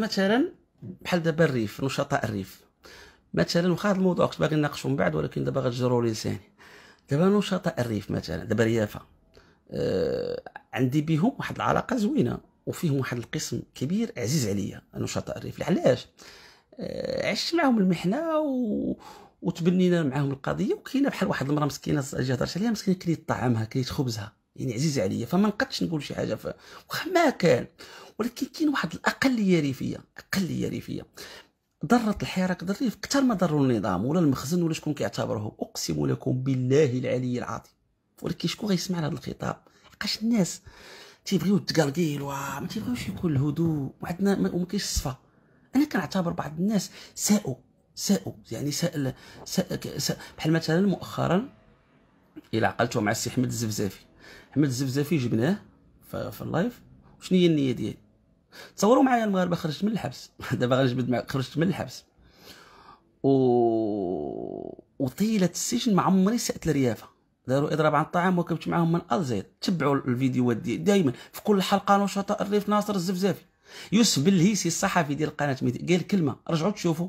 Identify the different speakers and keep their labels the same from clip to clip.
Speaker 1: مثلا بحال دابا الريف نشطاء الريف مثلا واخا هذا الموضوع كنت باغي نناقشو من بعد ولكن دابا غتجرو لي لساني دابا نشطاء الريف مثلا دابا ريافه آه عندي بهم واحد العلاقه زوينه وفيهم واحد القسم كبير عزيز عليا نشطاء الريف علاش آه عشت معاهم المحنه و... وتبنينا معاهم القضيه وكاينه بحال واحد المراه مسكينه جات عليها مسكينه كليت طعامها كليت خبزها يعني عزيز عليا فما نقدش نقول شي حاجه واخا ما كان ولكن كاين واحد الاقليه ريفيه اقليه ريفيه ضرت الحراك الريف اكثر ما ضروا النظام ولا المخزن ولا شكون كيعتبرهم اقسم لكم بالله العلي العظيم ولكن شكون غيسمع لهذا الخطاب لقاش الناس تيبغيو التكالكيل ما تيبغيوش يكون الهدوء وعندنا وما كاينش الصفا انا كنعتبر بعض الناس ساءوا ساءوا يعني ساء, ساء, ساء بحال مثلا مؤخرا الى عقلته مع السي احمد الزفزافي احمد الزفزافي جبناه في اللايف شنو هي النيه ديالي تصوروا معايا المغاربه خرجت من الحبس دابا غنجبد معاك خرجت من الحبس و وطيله السجن ما عمري سات الريافه داروا اضراب عن الطعام وكبت معاهم من الزيت تبعوا الفيديوهات دي دائما في كل حلقه نشطاء الريف ناصر الزفزافي يوسف بالهيسي الصحفي ديال قناه ميدي قال كلمه رجعوا تشوفوا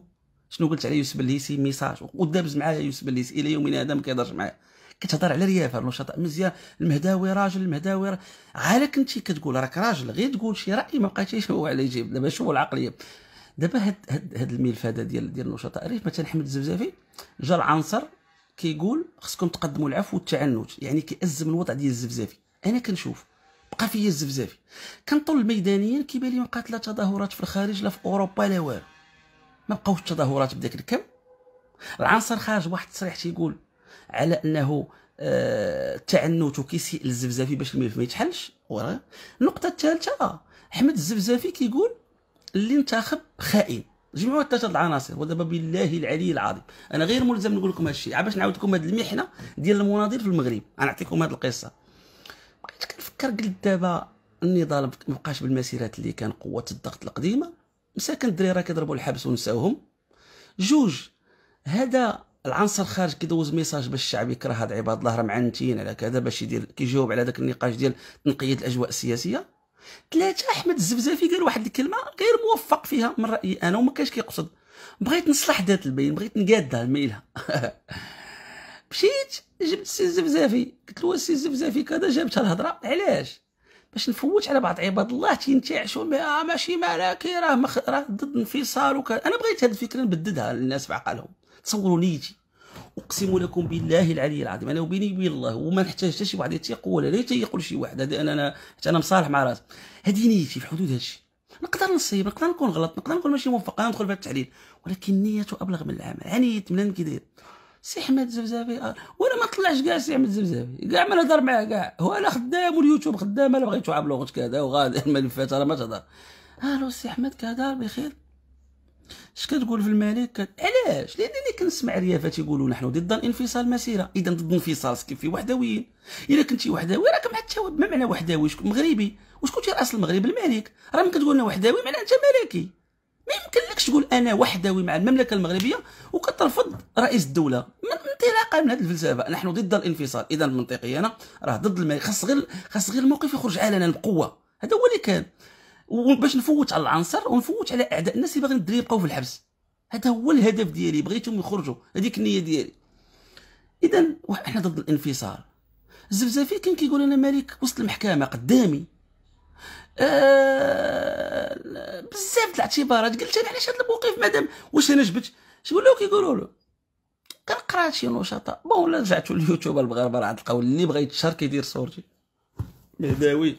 Speaker 1: شنو قلت على يوسف الهيسي ميساج ودابز معايا يوسف الهيسي الى يومنا هذا ما كيهضرش معايا كتهضر على ريافه النشطاء مزيان المهداوي راجل المهداوي راجل عالك انت كتقول راك راجل غير تقول شي راي ما بقيتيش هو على يجيب دابا شوفوا العقليه دابا هاد هاد, هاد الملف هذا ديال ديال النشطاء الريف مثلا حمد الزفزافي جا العنصر كيقول خصكم تقدموا العفو والتعنت يعني كيأزم الوضع ديال الزفزافي انا كنشوف بقى فيا الزفزافي كنطل الميدانيين كيبان لي بقات لا تظاهرات في الخارج لا في اوروبا لا والو ما بقاوش التظاهرات بداك الكم العنصر خارج واحد التصريح تيقول على انه التعنت آه، وكيسيء الزفزافي باش الملف ما يتحلش وراه النقطه الثالثه احمد الزفزافي كيقول اللي انتخب خائن جمعوا ثلاثه العناصر ودابا بالله العلي العظيم انا غير ملزم نقول لكم هذا الشيء باش نعاود لكم هذه المحنه ديال المناضل في المغرب غنعطيكم هذه القصه بقيت كنفكر قلت دابا النضال مابقاش بالمسيرات اللي كان قوه الضغط القديمه مساكن الدراري راه كيضربوا الحبس ونساوهم جوج هذا العنصر خارج كيدوز ميساج باش الشعب يكره هاد عباد الله راه معنتين على كذا باش يدير كيجاوب على داك النقاش ديال تنقيه الاجواء السياسيه ثلاثه احمد الزفزافي قال واحد الكلمه غير موفق فيها من رايي انا وما كانش كيقصد بغيت نصلح ذات البين بغيت نقادها الميلها مشيت جبت السي الزفزافي قلت له السي الزفزافي كذا جابت الهضره علاش باش نفوت على بعض عباد الله تينتعشوا بها ماشي مالك راه راه ضد انفصال وكذا انا بغيت هذه الفكره نبددها للناس في عقلهم تصوروا نيتي اقسم لكم بالله العلي العظيم انا وبيني وبين الله وما نحتاج حتى شي واحد يتيقول ولا يقول شي واحد هذا انا حتى انا مصالح مع راسي هذه نيتي في حدود الشيء نقدر نصيب نقدر نكون غلط نقدر نكون ماشي موفق انا ندخل في التحليل ولكن نيته ابلغ من العمل عنيت من كي داير سي احمد زبزافي آه، وانا ما طلعش كاع سي احمد زبزافي كاع ما نهضر معاه كاع هو انا خدام واليوتيوب خدام انا بغيت عامل كذا وغادي الملفات راه ما تهضر الو سي احمد كذا بخير اش كتقول في الملك علاش لانني كنسمع الريافات يقولوا نحن ضد الانفصال مسيره اذا ضد الانفصال كيف وحدويين الا كنتي وحدوي راك مع التواب ما معنى وحدوي مغربي واش كنتي راس المغرب الملك راه ملي كتقول انا وحدوي معناها انت ملكي ما يمكنلكش تقول انا وحدوي مع المملكه المغربيه وكترفض رئيس الدوله من انطلاقا من هذه الفلسفه نحن ضد الانفصال اذا منطقيا راه ضد الملك خاص غير خاص غير الموقف يخرج علنا بقوه هذا هو اللي كان وباش نفوت على العنصر ونفوت على اعداء الناس اللي باغيين الدراري يبقاو في الحبس هذا هو الهدف ديالي بغيتهم يخرجوا هذيك النيه ديالي اذا احنا ضد الانفصال الزفزافي كان كيقول انا مالك وسط المحكمه قدامي آه بزاف د الاعتبارات قلت انا علاش هذا الموقف مادام واش انا جبت شنو لو كيقولوا له كنقرا شي نشطاء بون ولا رجعتوا اليوتيوب المغاربه راه غتلقاو اللي بغا يتشارك يدير صورتي مهداوي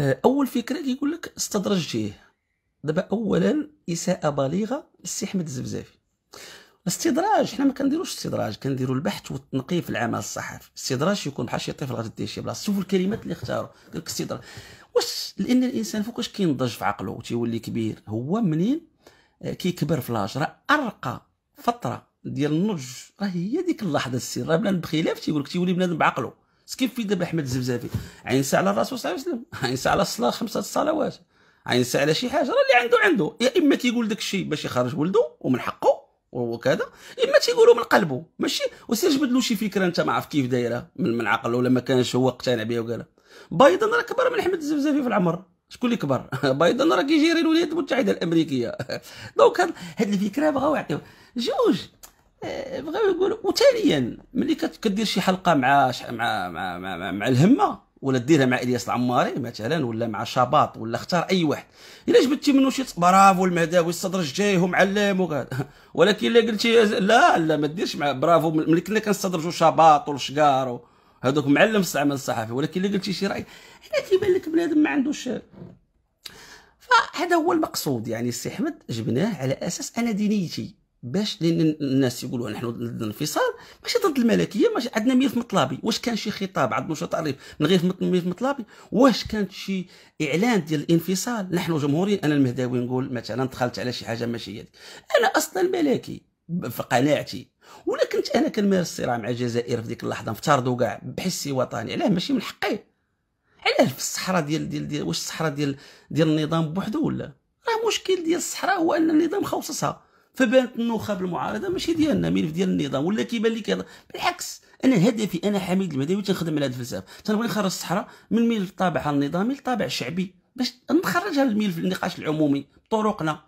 Speaker 1: آه، اول فكره كيقول لك استدرجتيه دابا اولا اساءه بالغه للسي احمد الزبزافي الاستدراج حنا ما كنديروش استدراج كنديروا البحث والتنقيب في العمل الصحفي الاستدراج يكون بحال شي طفل غادي شي بلاصه شوفوا الكلمات اللي اختاروا قال لك استدراج واش لان الانسان فوقاش كينضج في عقله تيولي كبير هو منين آه، كيكبر في لاج راه ارقى فتره ديال النضج راه هي ديك اللحظه السر بلا بخلاف تيقول لك تيولي بنادم بعقله سكيف في دابا احمد الزبزافي عين ساعه على الرسول صلى الله عليه وسلم عين ساعه على الصلاه خمسه الصلوات عين ساعه على شي حاجه راه اللي عنده عنده يا اما تيقول داك الشيء باش يخرج ولده ومن حقه وهو كذا اما تيقولوا من قلبه ماشي وسير جبد له شي فكره انت ما عارف كيف دايره من, من عقله ولا ما كانش هو اقتنع بها وقالها بايدن راه كبر من احمد الزبزافي في العمر شكون اللي كبر بايدن راه كيجيري الولايات المتحده الامريكيه دونك هاد الفكره بغاو يعطيو جوج بغاو يقولوا وتاليا ملي كدير شي حلقه مع مع مع مع, مع الهمه ولا ديرها مع الياس العماري مثلا ولا مع شباط ولا اختار اي واحد الا جبتي منه شي برافو المهداوي الصدر الجاي ومعلم وغاد ولكن الا قلتي لا لا ما ديرش مع برافو ملي كنا كنستدرجوا شباط والشقار هذوك معلم في العمل الصحفي ولكن الا قلتي شي راي هنا كيبان لك بنادم ما عندوش فهذا هو المقصود يعني السي احمد جبناه على اساس انا دينيتي باش لان الناس يقولوا نحن ضد الانفصال ماشي ضد الملكيه ماشي عندنا 100 مطلبي واش كان شي خطاب عند نشاط الريف من غير 100 مطلبي واش كان شي اعلان ديال الانفصال نحن جمهوريين انا المهداوي نقول مثلا دخلت على شي حاجه ماشي هي انا اصلا ملكي في قناعتي ولا كنت انا كنمارس الصراع مع الجزائر في ديك اللحظه افترضوا كاع بحسي وطني علاه ماشي من حقي علاه في الصحراء ديال ديال, ديال واش الصحراء ديال ديال النظام بوحدو ولا راه مشكل ديال الصحراء هو ان النظام خوصصها فبانت النخب المعارضه ماشي ديالنا ملف ديال النظام ولا كيبان لك بالعكس انا هدفي انا حميد المدني تنخدم على هذه الفلسفه تنبغي نخرج الصحراء من ملف الطابع النظامي لطابع الشعبي باش نخرجها للملف النقاش العمومي بطرقنا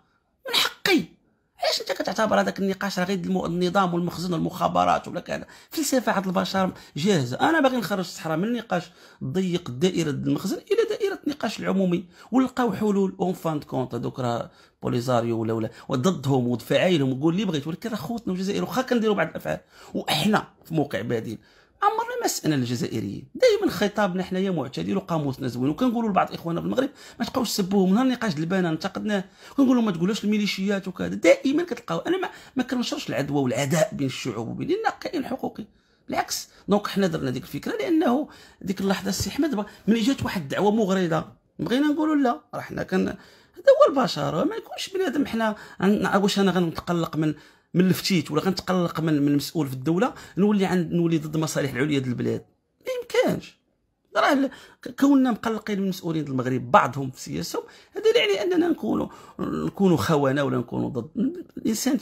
Speaker 1: من حقي علاش انت كتعتبر هذاك النقاش راه غير النظام والمخزن والمخابرات ولا كذا فلسفه عند البشر جاهزه انا باغي نخرج الصحراء من النقاش ضيق دائره المخزن الى دائره النقاش العمومي ونلقاو حلول اون فان كونت هذوك راه بوليزاريو ولا ولا وضدهم ودفاعيلهم وقول اللي بغيت ولكن راه خوتنا الجزائر واخا كنديروا بعض الافعال واحنا في موقع بديل عمرنا ما سالنا الجزائريين دائما خطابنا حنايا معتدل وقاموسنا زوين وكنقولوا لبعض اخواننا في المغرب ما تبقاوش تسبوهم نهار النقاش البانه انتقدناه كنقول لهم ما تقولوش الميليشيات وكذا دائما كتلقاو انا ما, ما كنشرش العدوى والعداء بين الشعوب وبين لان كاين حقوقي بالعكس دونك حنا درنا ديك الفكره لانه ديك اللحظه السي احمد ملي جات واحد الدعوه مغرضه بغينا نقولوا لا راه حنا كان هذا هو البشر ما يكونش بنادم حنا واش انا غنتقلق من من الفتيت ولا غنتقلق من المسؤول في الدوله نولي عند نولي ضد المصالح العليا ديال البلاد ما يمكنش راه كوننا مقلقين من المسؤولين ديال المغرب بعضهم في سياستهم هذا لا يعني اننا نكونوا نكونوا خونه ولا نكونوا ضد الانسان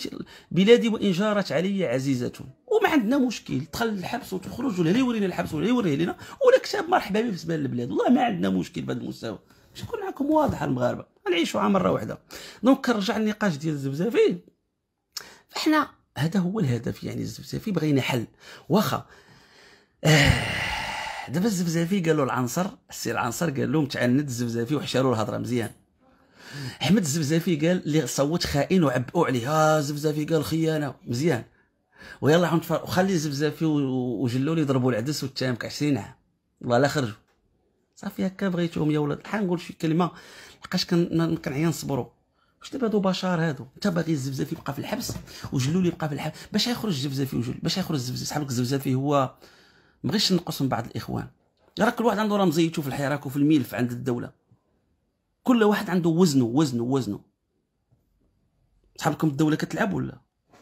Speaker 1: بلادي وان جارت علي عزيزه وما عندنا مشكل دخل الحبس وتخرج ولا يورينا الحبس ولا يوريه لنا ولا كتاب مرحبا به بالنسبه للبلاد والله ما عندنا مشكل بهذا المستوى باش نكون معكم واضحه المغاربه نعيشوا عام مره واحده دونك كنرجع للنقاش ديال الزبزافين فاحنا هذا هو الهدف يعني الزفزافي بغينا حل واخا آه دابا الزفزافي قالوا العنصر السي العنصر قال لهم تعند الزفزافي وحشروا الهضره مزيان احمد الزفزافي قال اللي صوت خائن وعبؤوا عليه اه الزفزافي قال خيانه مزيان ويلا وخلي الزفزافي وجلول يضربوا العدس والتامك 20 عام والله لا خرجوا صافي هكا بغيتهم يا ولاد الحق نقول شي كلمه لقاش كنعيا نصبروا واش دابا هادو بشار هادو باغي الزفزافي يبقى في الحبس وجلولي يبقى في الحبس باش يخرج الزفزافي وجل باش يخرج الزفزافي صحاب الزفزافي هو مبغيش نقص من بعض الاخوان راه كل واحد عنده راه مزيتو في الحراك وفي الملف عند الدوله كل واحد عنده وزنه وزنه وزنه صحابكم الدوله كتلعب ولا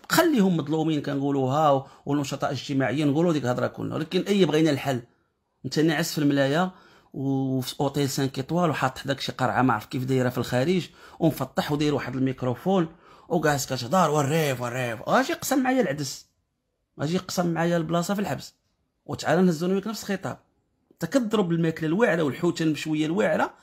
Speaker 1: خليهم مظلومين كنقولو ها والنشطاء الاجتماعيين نقولوا ديك الهضره كلنا ولكن اي بغينا الحل انت ناعس في الملايا وفي اوتيل 5 ايطوال وحاط حداك شي قرعه ما عرف كيف دايره في الخارج ومفطح وداير واحد الميكروفون وجالس كتهضر والريف والريف اجي قسم معايا العدس اجي قسم معايا البلاصه في الحبس وتعال نهزوني وياك نفس الخطاب انت كضرب الماكله الواعره والحوته المشويه الواعره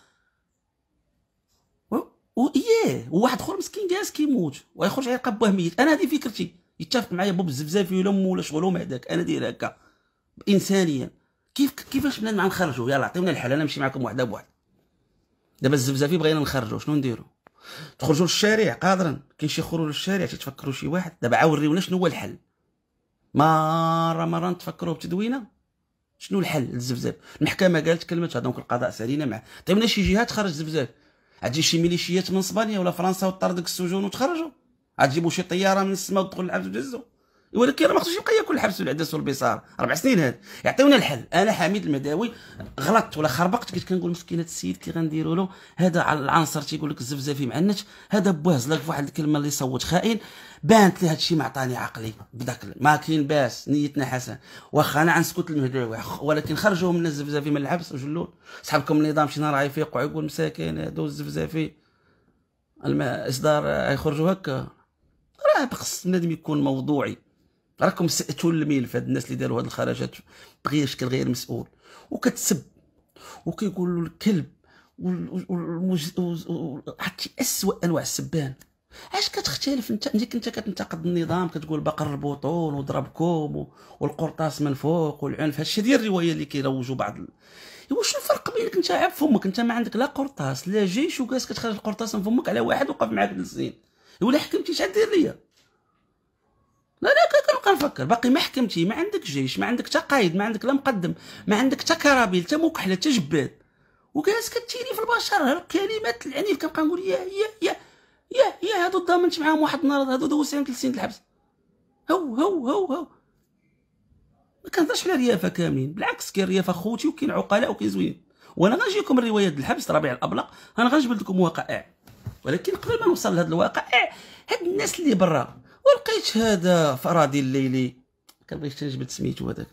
Speaker 1: و ايه وواحد اخر مسكين جالس كيموت ويخرج يلقى قبه ميت انا هذه فكرتي يتفق معايا بوب الزفزافي ولا مو ولا شغلهم هذاك انا داير هكا انسانيا كيف كيفاش بنادم مع نخرجوا يلا عطيونا الحل انا نمشي معكم وحده بوحده دابا الزفزافي بغينا نخرجوا شنو نديروا تخرجوا للشارع قادرا كاين شي خروج للشارع تفكروا شي واحد دابا عاوريونا شنو هو الحل مره مره نتفكروا بتدوينه شنو الحل للزفزاف المحكمه قالت هذا دونك القضاء سالينا معاه عطيونا شي جهه تخرج الزفزاف عتجي شي ميليشيات من اسبانيا ولا فرنسا وطردك السجون وتخرجوا جيبوا شي طياره من السماء وتدخل لعبد وتهزوا ولكن راه ما خصوش يبقى ياكل الحبس والعدس والبصار اربع سنين هاد يعطيونا الحل انا حميد المداوي غلطت ولا خربقت كنت كنقول مسكين هذا السيد كي غنديروا له هذا العنصر تيقول لك الزفزافي معنت معنتش هذا بوهز لك واحد الكلمه اللي صوت خائن بانت لي هادشي ما عطاني عقلي بداك ما كاين باس نيتنا حسن واخا انا غنسكت المداوي ولكن خرجوا من الزفزافي من الحبس وجلول صحابكم النظام شي نهار غيفيقوا يقول مساكين هادو الزفزافي الاصدار غيخرجوا آه، هكا راه خص الندم يكون موضوعي راكم سأتوا الملف هاد الناس اللي داروا هاد الخرجات بغير شكل غير مسؤول وكتسب وكيقولوا الكلب عرفتي اسوء انواع السبان علاش كتختلف انت ملي كنت كتنتقد النظام كتقول بقر البطون وضربكم والقرطاس من فوق والعنف هادشي ديال الروايه اللي كيروجوا بعض ايوا واش الفرق بينك انت عاب فمك انت ما عندك لا قرطاس لا جيش وكاس كتخرج القرطاس من فمك على واحد وقف معاك بالزين إيه، ولا حكمتي شحال دير ليا انا كنبقى نفكر باقي ما حكمتي ما عندك جيش ما عندك حتى قايد ما عندك لا مقدم ما عندك حتى كرابيل حتى مكحله حتى جباد وكاس كتيري في البشر الكلمات العنيف كنبقى نقول يا يا يا يا يا هادو ضامنت معاهم واحد النهار هادو دوز عليهم ثلاث سنين الحبس هو هو هو هو ما كنهضرش على ريافه كاملين بالعكس كاين ريافه خوتي وكاين عقلاء وكاين زوين وانا غنجيكم الروايات الحبس ربيع الابلق انا غنجبد لكم واقع ولكن قبل ما نوصل لهذا الواقع هاد الناس اللي برا ولقيت هذا فرادي الليلي كنبغيش تنجبد سميتو هذاك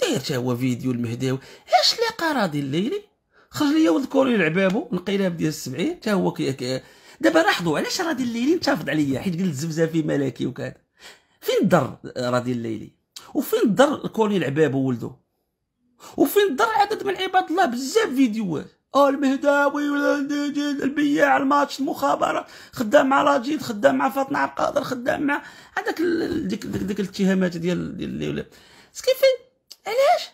Speaker 1: داير حتى هو فيديو المهداوي اش لقى راضي الليلي خرج ليا ولد كوري لعبابو انقلاب ديال السبعين حتى هو دابا لاحظوا علاش راضي الليلي انتفض عليا حيت قلت زفزافي ملكي وكذا فين الضر راضي الليلي وفين الضر كوري لعبابو ولده وفين الضر عدد من عباد الله بزاف فيديوهات المهداوي البياع الماتش المخابره خدام مع راجيد خدام مع فاطمه عبد القادر خدام مع هذاك ديك ديك, ديك الاتهامات ديال ديال سكيفي علاش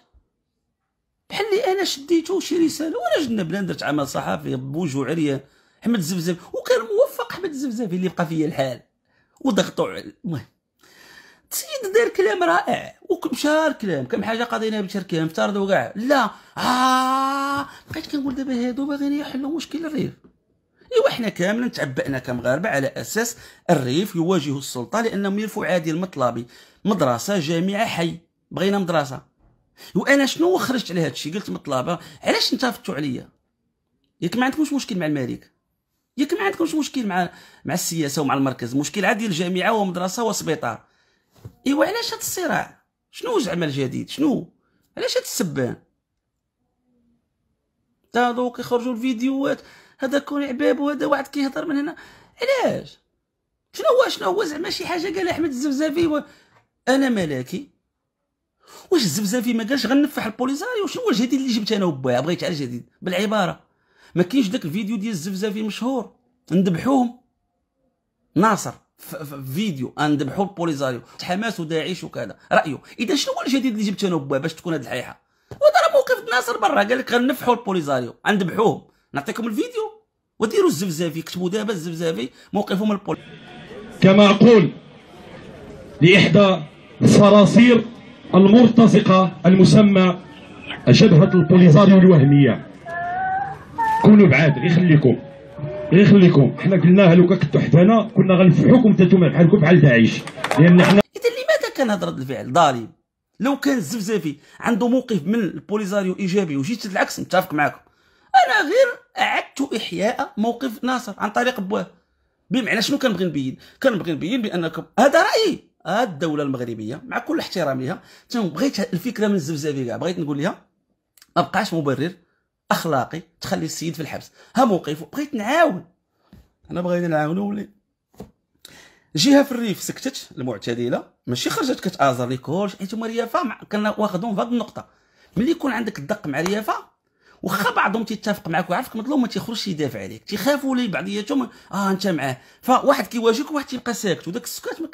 Speaker 1: بحال اللي انا شديته شي رساله وانا جنا بلان درت عمل صحفي بوجه عريان احمد الزفزافي وكان موفق احمد الزفزافي اللي بقى فيا الحال وضغطوا المهم السيد دار كلام رائع ومشى الكلام كم حاجه قضينا بالتركيب افترضوا كاع لا اه بقيت كنقول دابا هادو باغيين يحلوا مشكل الريف ايوا حنا كاملين تعبأنا كمغاربه على اساس الريف يواجه السلطه لانهم يرفعوا عادي المطلبي مدرسه جامعه حي بغينا مدرسه وانا شنو خرجت على هذا الشيء قلت مطلبه علاش انتفضتوا عليا ياك ما عندكمش مشكل مع الملك ياك ما عندكمش مشكل مع مع السياسه ومع المركز مشكل عادي الجامعه ومدرسه وسبيطار ايوا علاش هاد الصراع شنو زعما الجديد شنو علاش هاد السبان تا دوك يخرجوا الفيديوهات هذا كون عباب وهذا واحد كيهضر من هنا علاش شنو هو شنو هو زعما شي حاجه قال احمد الزفزافي و... انا ملاكي واش الزفزافي ما قالش غنفح البوليساريو شنو هو الجديد اللي جبت انا وبايا بغيت على الجديد بالعباره ما كاينش داك الفيديو ديال الزفزافي مشهور ندبحوهم ناصر فيديو غنذبحوا البوليزاريو حماس وداعش وكذا رايه اذا شنو هو الجديد اللي جبت انا باش تكون هذه الحيحه وهذا راه موقف ناصر برا قال لك غنفحوا البوليزاريو غنذبحوهم نعطيكم الفيديو وديروا الزفزافي كتبوا دابا الزفزافي موقفهم البول كما اقول لاحدى الصراصير المرتزقه المسمى جبهه البوليزاريو الوهميه كونوا بعاد غير خليكم غير يخليكم حنا قلناها لو كنتو حدانا كنا غنفحوكم حتى نتوما بحالكم بحال داعش لان حنا اذا لماذا كان هذا رد الفعل ظالم لو كان الزفزافي عنده موقف من البوليزاريو ايجابي وجيت العكس متفق معكم انا غير اعدت احياء موقف ناصر عن طريق بواه بمعنى شنو كنبغي نبين كنبغي نبين بانكم هذا رايي هاد الدوله المغربيه مع كل احترامها بغيت تنبغيت الفكره من الزفزافي كاع بغيت نقول لها ما بقاش مبرر اخلاقي تخلي السيد في الحبس ها موقفه بغيت نعاون انا بغينا نعاونو ولي جهه في الريف سكتت المعتدله ماشي خرجت كتازر لي كلشي حيت هما ريافه مع... كنا واخدون في هذه النقطه ملي يكون عندك الدق مع ريافه واخا بعضهم تيتفق معك وعارفك مظلوم ما تيخرجش يدافع عليك تيخافوا لي بعضياتهم اه انت معاه فواحد كيواجهك وواحد تيبقى ساكت وداك السكات ما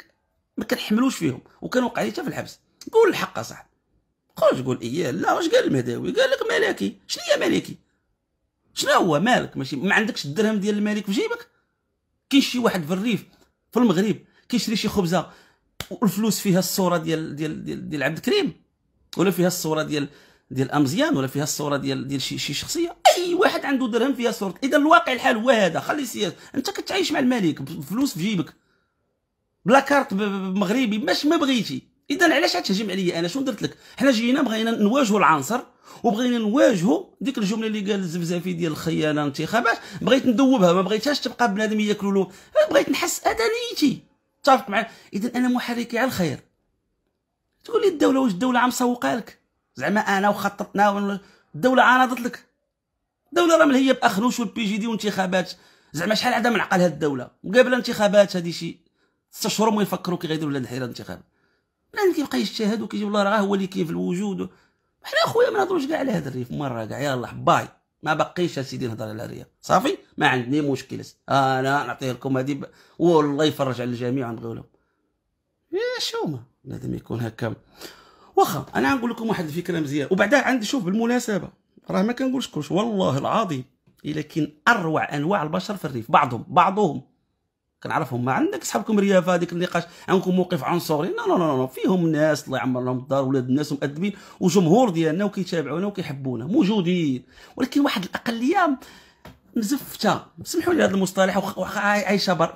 Speaker 1: مك... كنحملوش فيهم وكان وقع لي في الحبس قول الحق اصاحبي قول تقول ايه لا واش قال المهداوي قال لك ملكي شنو هي ملكي شنو هو مالك ماشي ما عندكش الدرهم ديال الملك في جيبك كاين شي واحد في الريف في المغرب كيشري شي خبزه والفلوس فيها الصوره ديال ديال ديال, ديال عبد الكريم ولا فيها الصوره ديال ديال امزيان ولا فيها الصوره ديال ديال شي, شي شخصيه اي واحد عنده درهم فيها صورة اذا الواقع الحال هو هذا خلي السياسه انت كتعيش مع الملك فلوس في جيبك بلا كارت مغربي باش ما بغيتي اذا علاش تهجم عليا انا شنو درت لك حنا جينا بغينا نواجهوا العنصر وبغينا نواجهوا ديك الجمله اللي قال الزفزافي ديال الخيانه الانتخابات بغيت ندوبها ما بغيتهاش تبقى بنادم ياكلوا له بغيت نحس ادانيتي اتفق مع اذا انا محركي على الخير تقول لي الدوله واش الدوله عم سوقها لك زعما انا وخططنا الدوله عارضت لك الدوله راه ملهيه باخنوش والبي جي دي وانتخابات زعما شحال عندها من عقل هاد الدوله مقابله انتخابات هادي شي 6 اشهر ما يفكروا كي غيديروا الانحراف الانتخابي بنادم اللي كيبقى يجتهد وكيجيب الله راه هو اللي كاين في الوجود حنا اخويا ما نهضروش كاع على هذا الريف مره كاع يلاه باي ما بقيش اسيدي نهضر على الريف صافي ما عندني مشكل انا آه، نعطيه لكم هذه ب... والله يفرج على الجميع ونبغيو لهم يا شوما لازم يكون هكا واخا انا غنقول لكم واحد الفكره مزيان وبعدها عندي شوف بالمناسبه راه ما كنقولش كلش والله العظيم الى كاين اروع انواع البشر في الريف بعضهم بعضهم كنعرفهم ما عندك صحابكم ريافه هذيك النقاش عندكم موقف عنصري نو نو نو فيهم ناس الله يعمر لهم الدار ولاد الناس مؤدبين وجمهور ديالنا وكيتابعونا وكيحبونا موجودين ولكن واحد الاقليه مزفته سمحوا لي هذا المصطلح عايشه بر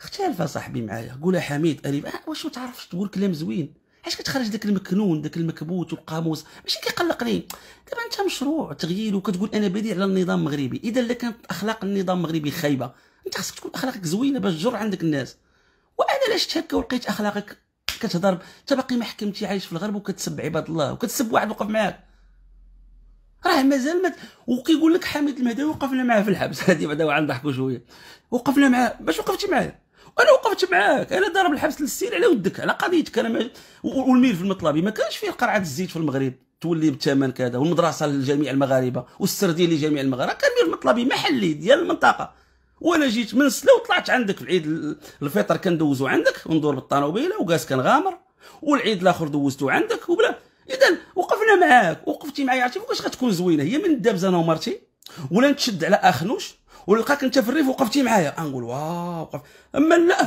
Speaker 1: اختلف صاحبي معايا قولها حميد اريب آه، واش ما تعرفش تقول كلام زوين علاش كتخرج داك المكنون داك المكبوت والقاموس ماشي كيقلقني دابا انت مشروع تغيير وكتقول انا بديع على النظام المغربي اذا لكانت كانت اخلاق النظام المغربي خايبه انت خاصك تكون اخلاقك زوينه باش تجر عندك الناس وانا لا شفت هكا ولقيت اخلاقك كتهضر انت باقي ما حكمتي عايش في الغرب وكتسب عباد الله وكتسب واحد وقف معاك راه مازال ما وكيقول لك حميد المهداوي وقفنا معاه في الحبس هذه بعدا واحد نضحكوا شويه وقفنا معاه باش وقفتي معايا انا وقفت معاك انا ضارب الحبس للسير على ودك على قضيتك انا ما... والميل في المطلبي ما كانش فيه قرعه الزيت في المغرب تولي بثمن كذا والمدرسه لجميع المغاربه والسرديه لجميع المغاربه كان ميل المطلبي محلي ديال المنطقه ولا جيت من سلا وطلعت عندك في العيد الفطر كندوزو عندك وندور بالطنوبيله وكاس كنغامر والعيد الاخر دوزتو عندك وبلا اذا وقفنا معاك وقفتي معايا عرفتي فوقاش غتكون زوينه هي من دابز انا ومرتي ولا نتشد على اخنوش ولقاك انت في الريف وقفتي معايا نقول واو وقف اما لا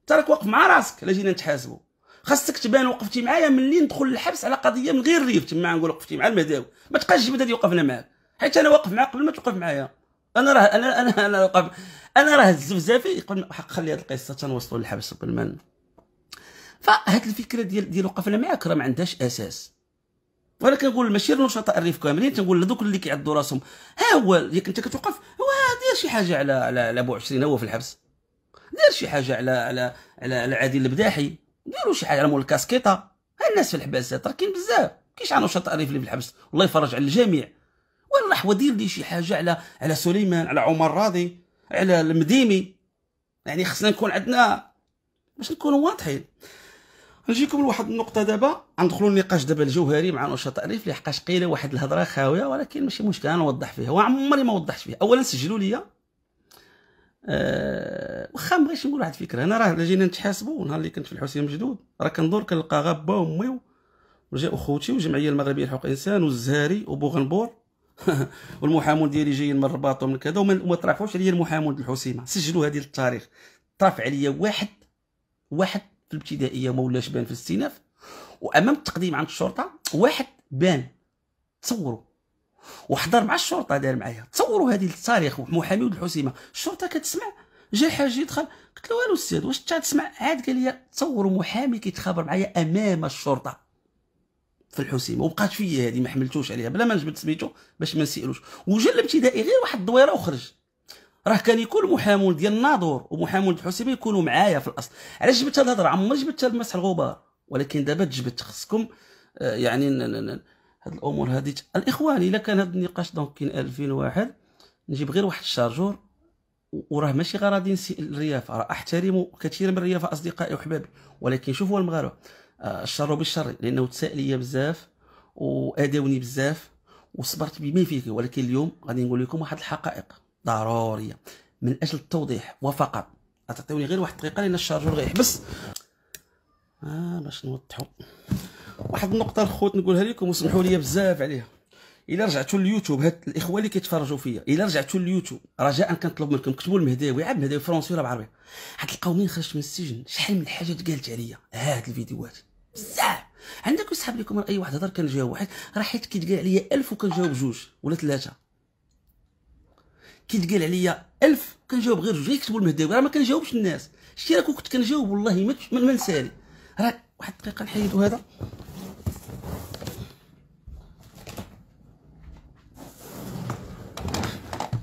Speaker 1: انت راك واقف مع راسك لا جينا نتحاسبوا خاصك تبان وقفتي معايا ملي ندخل للحبس على قضيه من غير الريف تما نقول وقفتي مع المداوي ما تبقاش جبد هذه وقفنا معاك حيت انا واقف معاك قبل ما توقف معايا انا راه انا انا انا انا راه الزفزافي يقول حق خلي هذه القصه تنوصلوا للحبس قبل ما فهاد الفكره ديال ديال وقفنا معاك راه ما عندهاش اساس وانا كنقول ماشي النشطاء الريف كاملين يعني تنقول لذوك اللي كيعضوا راسهم ها هو ياك انت كتوقف هو دير شي حاجه على على على ابو 20 هو في الحبس دير شي حاجه على على على, على عادل البداحي ديروا شي حاجه على مول الكاسكيطه الناس في الحباسات راه كاين بزاف كاينش عن نشطاء الريف اللي في الحبس والله يفرج على الجميع راح ودير لي شي حاجه على على سليمان على عمر راضي على المديمي يعني خصنا نكون عندنا باش نكونوا واضحين نجيكم لواحد النقطة دابا غندخلوا النقاش دابا الجوهري مع نشاط الريف لحقاش قيله واحد الهضرة خاوية ولكن ماشي مشكل نوضح فيها وعمري ما وضحت فيها أولا سجلوا لي أه واخا ما بغيتش نقول واحد الفكرة أنا راه جينا نتحاسبوا نهار اللي كنت في الحسين مجدود راه كندور كنلقى غا با ومي وجا أخوتي والجمعية المغربية لحقوق الإنسان والزهاري وبوغنبور والمحامون ديالي جايين من الرباط ومن كذا وما طرافوش عليا المحامون الحسيمه سجلوا هذه التاريخ ترافع عليا واحد واحد في الابتدائيه ما ولاش بان في الاستئناف وامام التقديم عند الشرطه واحد بان تصوروا وحضر مع الشرطه دار معايا تصوروا هذه التاريخ محامي الحسيمه الشرطه كتسمع جا الحاج يدخل قلت له الو استاذ واش تسمع عاد قال لي تصوروا محامي كيتخابر معايا امام الشرطه في الحسيمه وبقات فيا هذه ما حملتوش عليها بلا ما نجبد سميتو باش ما نسيئلوش وجا الابتدائي غير واحد الدويره وخرج راه كان يكون محامون ديال الناظور ومحامون ديال الحسيمه يكونوا معايا في الاصل علاش جبت هذه الهضره عمري هذا المسح الغبار ولكن دابا تجبد خصكم آه، يعني هاد الامور هذه الاخوان الا كان هاد النقاش دونك كاين 2001 نجيب غير واحد الشارجور وراه ماشي غير غادي نسيء الريافه راه احترم كثير من الريافه اصدقائي وحبابي ولكن شوفوا المغاربه الشر بالشر لانه تسائل ليا بزاف واداوني بزاف وصبرت بما فيه ولكن اليوم غادي نقول لكم واحد الحقائق ضروريه من اجل التوضيح وفقط غتعطيوني غير واحد الدقيقه لان الشارجور غيحبس اه باش نوضحو واحد النقطه الخوت نقولها لكم وسمحوا لي بزاف عليها الا رجعتوا لليوتيوب هاد الاخوه اللي كيتفرجوا فيا الا رجعتوا لليوتيوب رجاء كنطلب منكم كتبوا المهداوي عاد المهداوي فرونسي ولا بعربي حتلقاو مين خرجت من السجن شحال من الحاجات قالت عليا هاد الفيديوهات بزاف عندك وسحب لكم اي واحد هضر كنجاوب واحد راه حيت كيتقال عليا 1000 وكنجاوب جوج ولا ثلاثه كيتقال عليا 1000 كنجاوب غير جوج يكتبوا المهداوي راه ما كنجاوبش الناس شتي راه كنت كنجاوب والله ما ما نسالي راه واحد الدقيقه نحيدو هذا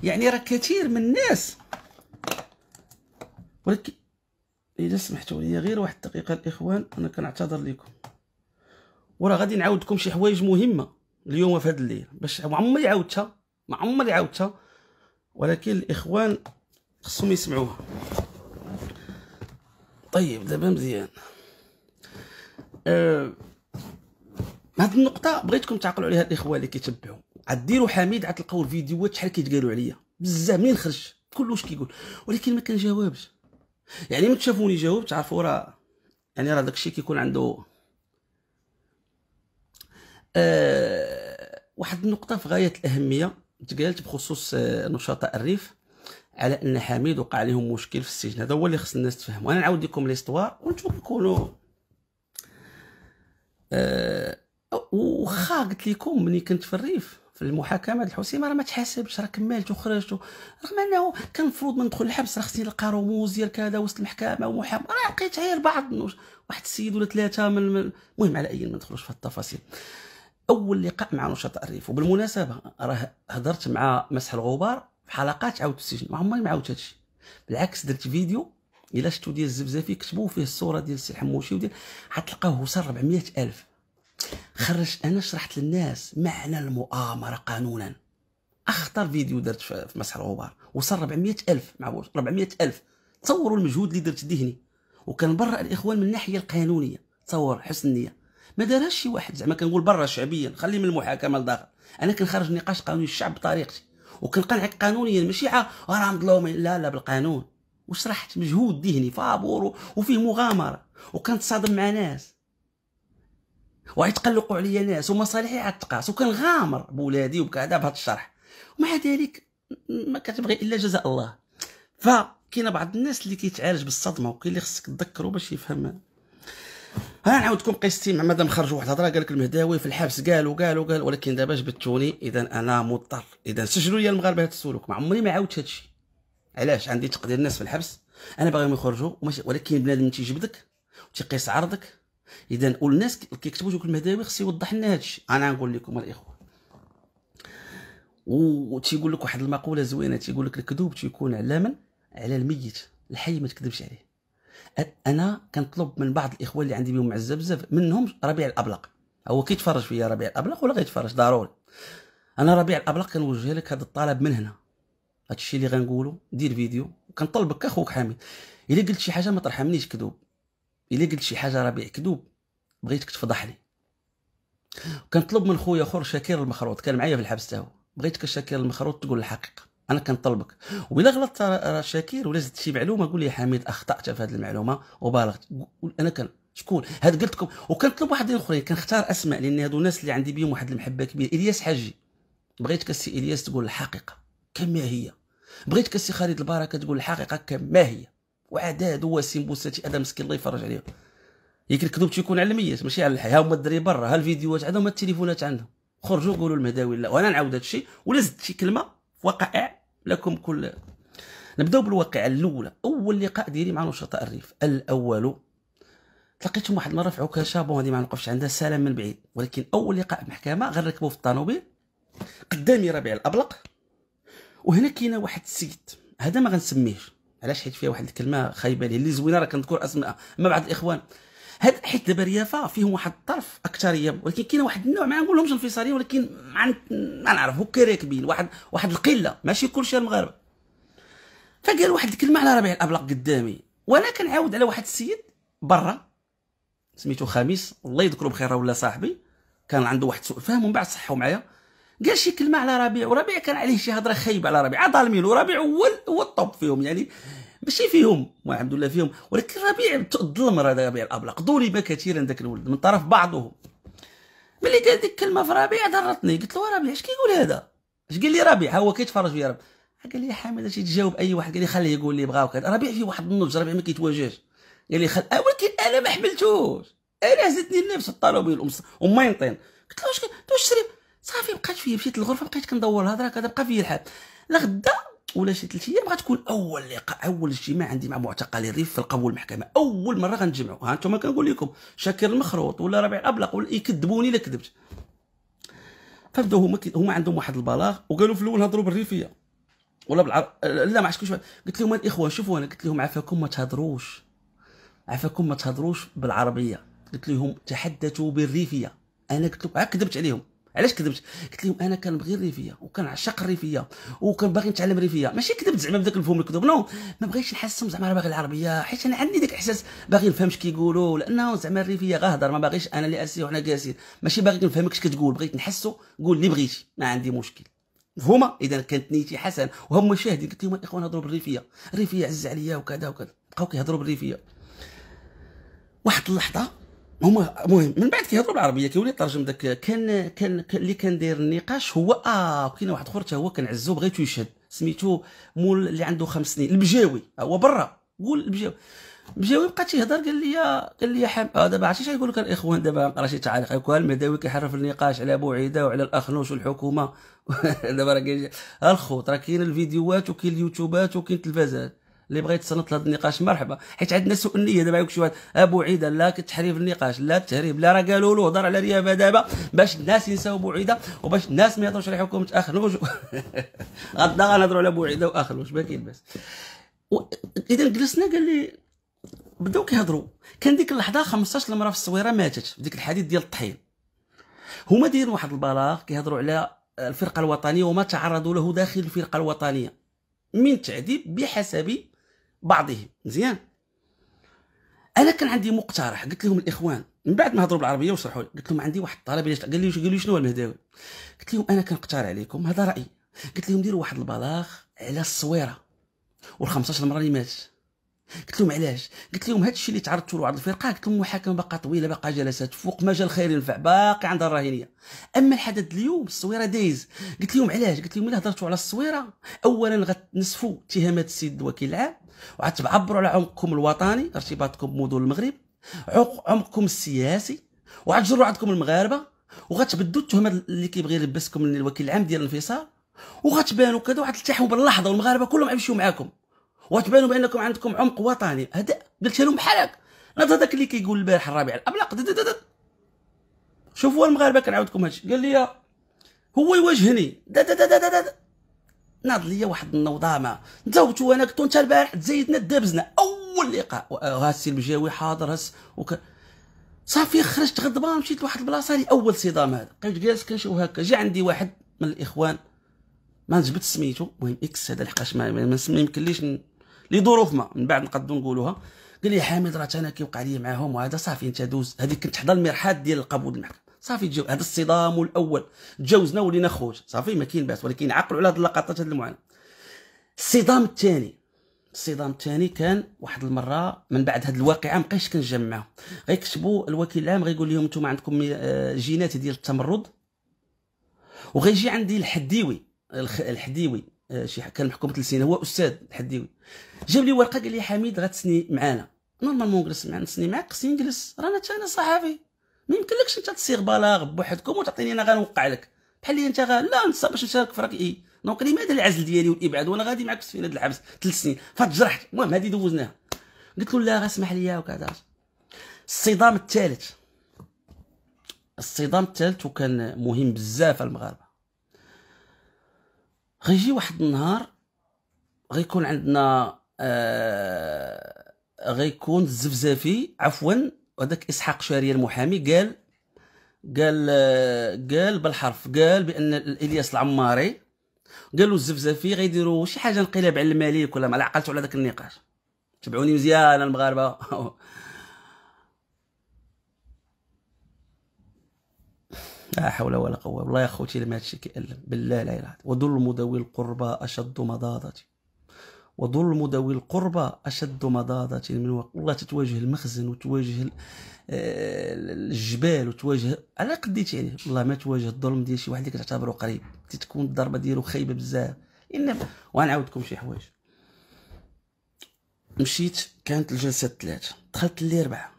Speaker 1: يعني راه كثير من الناس ولكن اذا سمحتوا لي غير واحد الدقيقه الاخوان انا كنعتذر لكم وراه غادي نعاود لكم شي حوايج مهمه اليوم في هذا الليل باش ما عمري عاودتها ما عمري عاودتها ولكن الاخوان خصهم يسمعوها طيب دابا مزيان أه هاد النقطة بغيتكم تعقلوا عليها الإخوان اللي كيتبعوا عديروا حميد عتلقاو الفيديوهات شحال كيتقالوا عليا بزاف منين خرج كلش كيقول ولكن ما كان جوابش يعني من تشافوني جاوب تعرفوا راه يعني راه داكشي كيكون عنده أه واحد النقطه في غايه الاهميه تقالت بخصوص آه، نشطاء الريف على ان حميد وقع عليهم مشكل في السجن هذا هو اللي خص الناس تفهموا انا نعاود لكم ليستوار وانتم تكونوا أه واخا قلت لكم ملي كنت في الريف في المحاكمه الحسيمه راه ما تحاسبش راه كملت وخرجت رغم انه كان المفروض ما ندخل الحبس راه خصني نلقى رموز ديال كذا وسط المحكمه ومحامي راه لقيت غير بعض واحد السيد ولا ثلاثه من المهم على اي ما ندخلوش في التفاصيل اول لقاء مع نشطاء الريف وبالمناسبه راه هضرت مع مسح الغبار في حلقات عاودت السجن ما عمري ما عاودت هادشي بالعكس درت فيديو الى شفتوا ديال الزفزافي كتبوا فيه الصوره ديال السي حموشي وديال غتلقاوه وصل 400000 خرج انا شرحت للناس معنى المؤامره قانونا اخطر فيديو درت في مسح الغبار وصل 400 الف مع بوش 400 الف تصوروا المجهود اللي درت ذهني وكان برا الاخوان من الناحيه القانونيه تصور حسن النيه ما دارهاش شي واحد زعما كنقول برا شعبيا خلي من المحاكمه لداخل انا كنخرج نقاش قانوني الشعب بطريقتي وكنقنعك قانونيا ماشي راه مظلومين لا لا بالقانون وشرحت مجهود ذهني فابور وفيه مغامره وكنتصادم مع ناس وغيتقلقوا عليا ناس ومصالحي تقاس وكنغامر بولادي وبكذا بهذا الشرح ومع ذلك ما كتبغي الا جزاء الله فكاين بعض الناس اللي كيتعالج بالصدمه وكاين اللي خصك تذكره باش يفهم ها نعاودكم قصتي مع مدام خرج واحد الهضره قال لك المهداوي في الحبس قال وقال وقال ولكن دابا جبتوني اذا انا مضطر اذا سجلوا لي المغاربه هذا السلوك ما عمري ما عاودت هذا الشيء علاش عندي تقدير الناس في الحبس انا باغيهم يخرجوا ولكن بنادم تيجبدك وتيقيس عرضك اذا والناس كيكتبوا دوك المداوي خص يوضح لنا هذا الشيء انا نقول لكم الاخوه وتيقول لك واحد المقوله زوينه تيقول لك الكذوب تيكون على من على الميت الحي ما تكذبش عليه انا كنطلب من بعض الاخوه اللي عندي بهم معزه بزاف منهم ربيع الابلق هو كيتفرج فيا ربيع الابلق ولا غيتفرج ضروري انا ربيع الابلق كنوجه لك هذا الطلب من هنا الشيء اللي غنقولو دير فيديو كنطلبك اخوك حامد الا قلت شي حاجه ما ترحمنيش كذوب الا قلت شي حاجه ربيع كذوب بغيتك تفضحني كنطلب من خويا اخر شاكير المخروط كان معايا في الحبس تاعو بغيتك شاكير المخروط تقول الحقيقه انا كنطلبك والا غلطت راه شاكير ولا زدت شي معلومه قول لي حميد اخطات في هذه المعلومه وبالغت انا كان شكون هاد قلت لكم وكنطلب واحد اخرين كنختار اسماء لان هادو الناس اللي عندي بهم واحد المحبه كبيره الياس حاجي بغيتك السي الياس تقول الحقيقه كما هي بغيتك السي خالد البركه تقول الحقيقه كما هي وعاد وسيم بوساتي هذا مسكين الله يفرج عليه ياك الكذوب تيكون على الميت ماشي على الحي ها هما الدري برا ها الفيديوهات عندهم التليفونات عندهم خرجوا قولوا المداوي لا وانا نعاود هذا الشيء ولا زدت شي كلمه وقائع لكم كل نبداو بالواقعه الاولى اول لقاء ديالي مع نشطاء الريف الاول تلاقيتهم واحد المره في عكاشه بون هذه ما نوقفش عندها سلام من بعيد ولكن اول لقاء محكمه غنركبوا في الطانوبيل قدامي ربيع الابلق وهنا كاينه واحد السيد هذا ما غنسميهش علاش حيت فيها واحد الكلمه خايبه لي اللي زوينه راه كنذكر اسماء اما بعض الاخوان هاد حيت دابا ريافا فيهم واحد الطرف اكثريه ولكن كاين واحد النوع ما نقولهمش انفصاليه ولكن ما نعرف هكا راكبين واحد واحد القله ماشي كلشي المغاربه فقال واحد الكلمه على ربيع الابلاق قدامي وانا كنعاود على واحد السيد برا سميتو خميس الله يذكره بخير ولا صاحبي كان عنده واحد سوء فهم ومن بعد صحوا معايا قال شي كلمه على ربيع وربيع كان عليه شي هضره خايبه على ربيع ظالمين وربيع هو هو الطوب فيهم يعني ماشي فيهم والحمد لله فيهم ولكن ربيع ظلم ربيع الابلق ضرب كثيرا ذاك الولد من طرف بعضهم ملي قال ديك الكلمه في ربيع ضرتني قلت له ربيع اش كيقول هذا اش قال لي ربيع ها هو كيتفرج فيا ربيع قال لي حامد اش تجاوب اي واحد قال لي خليه يقول لي بغاو كذا ربيع فيه واحد النضج ربيع ما كيتواجهش قال لي خل آه، ولكن انا ما حملتوش انا هزتني النفس الطلبي والام وما ينطين قلت له واش واش صافي بقات فيا مشيت للغرفه بقيت كندور الهضره كذا بقى فيا الحال لا غدا ولا شي ثلاث ايام غتكون اول لقاء اول اجتماع عندي مع معتقلي الريف في القبو المحكمه اول مره غنجمعوا ها انتم كنقول لكم شاكر المخروط ولا ربيع الابلق ولا يكذبوني إيه، الا كذبت فبداو هما هما عندهم واحد البلاغ وقالوا في الاول هضروا بالريفيه ولا بالعر لا ما عرفتش قلت لهم الاخوه شوفوا انا قلت لهم عفاكم ما تهضروش عفاكم ما تهضروش بالعربيه قلت لهم تحدثوا بالريفيه انا قلت لهم كذبت عليهم علاش كذبت قلت لهم انا كنبغي الريفيه وكنعشق الريفيه وكان باغي نتعلم الريفيه ماشي كذبت زعما بداك الفهم الكذب نو ما بغيتش نحسهم زعما راه باغي العربيه حيت انا عندي داك الاحساس باغي نفهم اش كيقولوا لانه زعما الريفيه غهضر ما باغيش انا اللي اسي وحنا جالسين ماشي باغي نفهمك اش كتقول بغيت نحسو قول اللي بغيتي ما عندي مشكل هما اذا كانت نيتي حسن وهم شاهدين قلت لهم الاخوان هضروا بالريفيه الريفيه عز عليا وكذا وكذا بقاو كيهضروا بالريفيه واحد اللحظه هما المهم من بعد كيهضروا بالعربيه كيولي يترجم داك كان كان اللي كان داير النقاش هو اه كاين واحد اخر حتى هو كان عزو بغيتو يشهد سميتو مول اللي عنده خمس سنين البجاوي آه، هو برا قول البجاوي البجاوي بقى تيهضر قال لي قال لي حم آه دابا عرفتي شنو يقول لك الاخوان دابا نقرا شي تعاليق يقول المهداوي كيحرف النقاش على بوعيده وعلى الاخنوش والحكومه دابا راه كاين الخوت راه كاين الفيديوهات وكاين اليوتيوبات وكاين التلفازات اللي بغى يتصنت لهذا النقاش مرحبا حيت عندنا سوء النيه دابا يقول شي ابو عيده لا تحريف النقاش لا التهريب لا راه قالوا له هضر على ريابه دابا باش الناس ينساو بوعيده وباش الناس ما يهضروش على حكومه اخنوج غدا غنهضروا على بوعيده واخنوج ما كاين باس اذا جلسنا قال لي بداو كيهضروا كان ديك اللحظه 15 المراه في الصويره ماتت في ديك الحديث ديال الطحين هما دايرين واحد البلاغ كيهضروا على الفرقه الوطنيه وما تعرضوا له داخل الفرقه الوطنيه من تعذيب بحسب بعضهم مزيان انا كان عندي مقترح قلت لهم الاخوان من بعد ما هضروا بالعربيه وشرحوا لي قلت لهم عندي واحد الطلب قال لي قال لي شنو المهداوي قلت لهم انا كنقترح عليكم هذا رايي قلت لهم ديروا واحد البلاغ على الصويره وال15 المره اللي ماتت قلت لهم علاش قلت لهم هذا الشيء اللي تعرضتوا له بعض الفرقه قلت لهم المحاكمه باقا طويله باقا جلسات فوق ما جا الخير ينفع باقي عندها الراهينيه اما الحدث اليوم الصويره دايز قلت لهم علاش قلت لهم الا هضرتوا على الصويره اولا غتنسفوا اتهامات السيد الوكيل العام وعتعبروا على عمقكم الوطني ارتباطكم بمدن المغرب عمقكم السياسي وعتجروا عندكم المغاربه وغتبدوا التهمه اللي كيبغي يلبسكم الوكيل العام ديال الانفصال وغتبانوا كذا وغتلتحموا باللحظه والمغاربه كلهم غيمشيو معاكم وغتبانوا بانكم عندكم عمق وطني هذا قلت لهم بحال هكا ناض هذاك اللي كيقول البارح الرابع الابلاق شوفوا المغاربه كنعاودكم هادشي قال لي هو يواجهني دا دا دا دا دا دا. ناض ليا واحد النوضامه نتوبت وانا كنت انت البارح تزيدنا دابزنا اول لقاء ها السي المجاوي حاضر هس وك... صافي خرجت غضبان مشيت لواحد البلاصه لي اول صدام هذا بقيت جالس كنشوف هكا جا عندي واحد من الاخوان ما نجبت سميتو المهم اكس هذا لحقاش ما, ما, ما يمكنليش ن... لظروف ما من بعد نقدروا نقولوها قال لي حامد راه انا كيوقع لي معاهم وهذا صافي انت دوز هذيك كنت حدا المرحاض ديال القبو المحكمه صافي تجاوز هذا الصدام الاول تجاوزنا ولينا خوج صافي ما كاين باس ولكن عقلوا على هذه اللقطات هذه المعاناه الصدام الثاني الصدام الثاني كان واحد المره من بعد هذه الواقعه ما بقيتش كنجمع معاهم غيكتبوا الوكيل العام غيقول لهم انتم عندكم آه، جينات ديال التمرد وغيجي عندي الحديوي الحديوي آه، شي كان محكوم ثلاث سنين هو استاذ الحديوي جاب لي ورقه قال لي حميد غتسني معانا نورمالمون نجلس معاك نسني معاك خصني نجلس رانا تا انا صحافي ما يمكنلكش انت تصيغ بلاغ بوحدكم وتعطيني انا غنوقع لك بحال اللي انت غا لا انسى باش نشارك في رايي دونك لماذا العزل ديالي والابعاد وانا غادي معك في سفينه الحبس ثلاث سنين فتجرحت المهم هذه دوزناها قلت له لا اسمح لي وكذا الصدام الثالث الصدام الثالث وكان مهم بزاف المغاربه غيجي واحد النهار غيكون عندنا آه غيكون الزفزافي عفوا وهذاك اسحاق شاريه المحامي قال قال قال بالحرف قال بان الياس العماري قالوا الزفزافي غيديروا شي حاجه انقلاب على الملك ولا ما عقلتوا على ذاك النقاش تبعوني مزيان المغاربه لا حول ولا قوه والله يا خوتي لما هادشي كيألم بالله لا اله الا الله وظلم ذوي القربى اشد مضاضه وظلم ذوي القربى أشد مضاضة من وقت والله تتواجه المخزن وتواجه آه، الجبال وتواجه على قديت يعني والله ما تواجه الظلم ديال شي واحد اللي كتعتبره قريب تتكون الضربة ديالو خايبة بزاف إن وغنعاودكم شي حوايج مشيت كانت الجلسة ثلاثة دخلت لي ربعة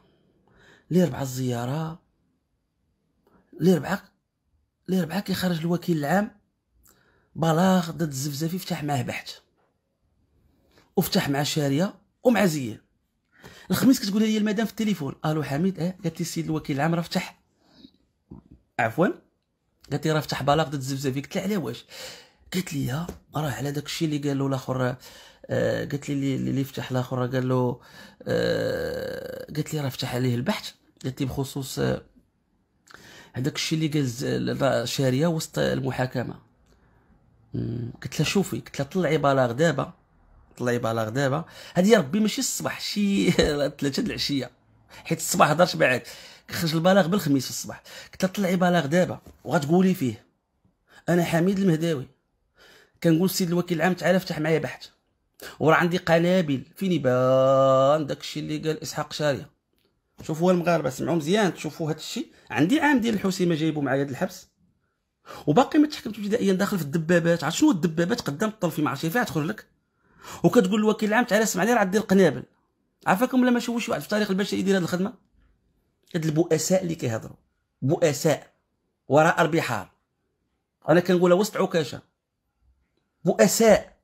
Speaker 1: لي ربعة الزيارة لي ربعة لي ربعة كيخرج الوكيل العام بلاغ ضد الزفزافي فتح معاه بحث وفتح مع شاريه ومع زيان الخميس كتقول لي المدام في التليفون الو حميد اه قالت لي السيد الوكيل العام راه فتح عفوا قالت لي راه فتح بلاغ ضد الزفزافي قلت لها على واش قالت لي راه على داك الشيء اللي قال له الاخر آه، قالت لي اللي فتح الاخر قال له آه، قالت لي راه فتح عليه البحث قالت لي بخصوص آه، هذاك الشيء اللي قال شاريه وسط المحاكمه قلت لها شوفي قلت لها طلعي بلاغ دابا طلعي بالاغ دابا هذه يا ربي ماشي الصباح شي ثلاثه العشيه حيت الصباح هضرش معاك خرج البلاغ بالخميس في الصباح قلت لها طلعي بلاغ دابا وغتقولي فيه انا حميد المهداوي كنقول السيد الوكيل العام تعالى افتح معايا بحث وراه عندي قنابل فين يبان داكشي اللي قال اسحاق شاريه شوفوا المغاربه سمعوا مزيان تشوفوا هذا الشيء عندي عام ديال الحسيمه جايبو معايا هاد الحبس وباقي ما تحكمت ابتدائيا داخل في الدبابات عرفت شنو الدبابات قدام الطلفي ما عرفتش فيها تخرج لك وكتقول الوكيل العام تعالى اسمع لي راه دير قنابل عافاكم ولا ما شوفوش واحد في طريق البشري يدير هذه الخدمه هاد البؤساء اللي كيهضروا بؤساء وراء البحار انا كنقولها وسط عكاشه بؤساء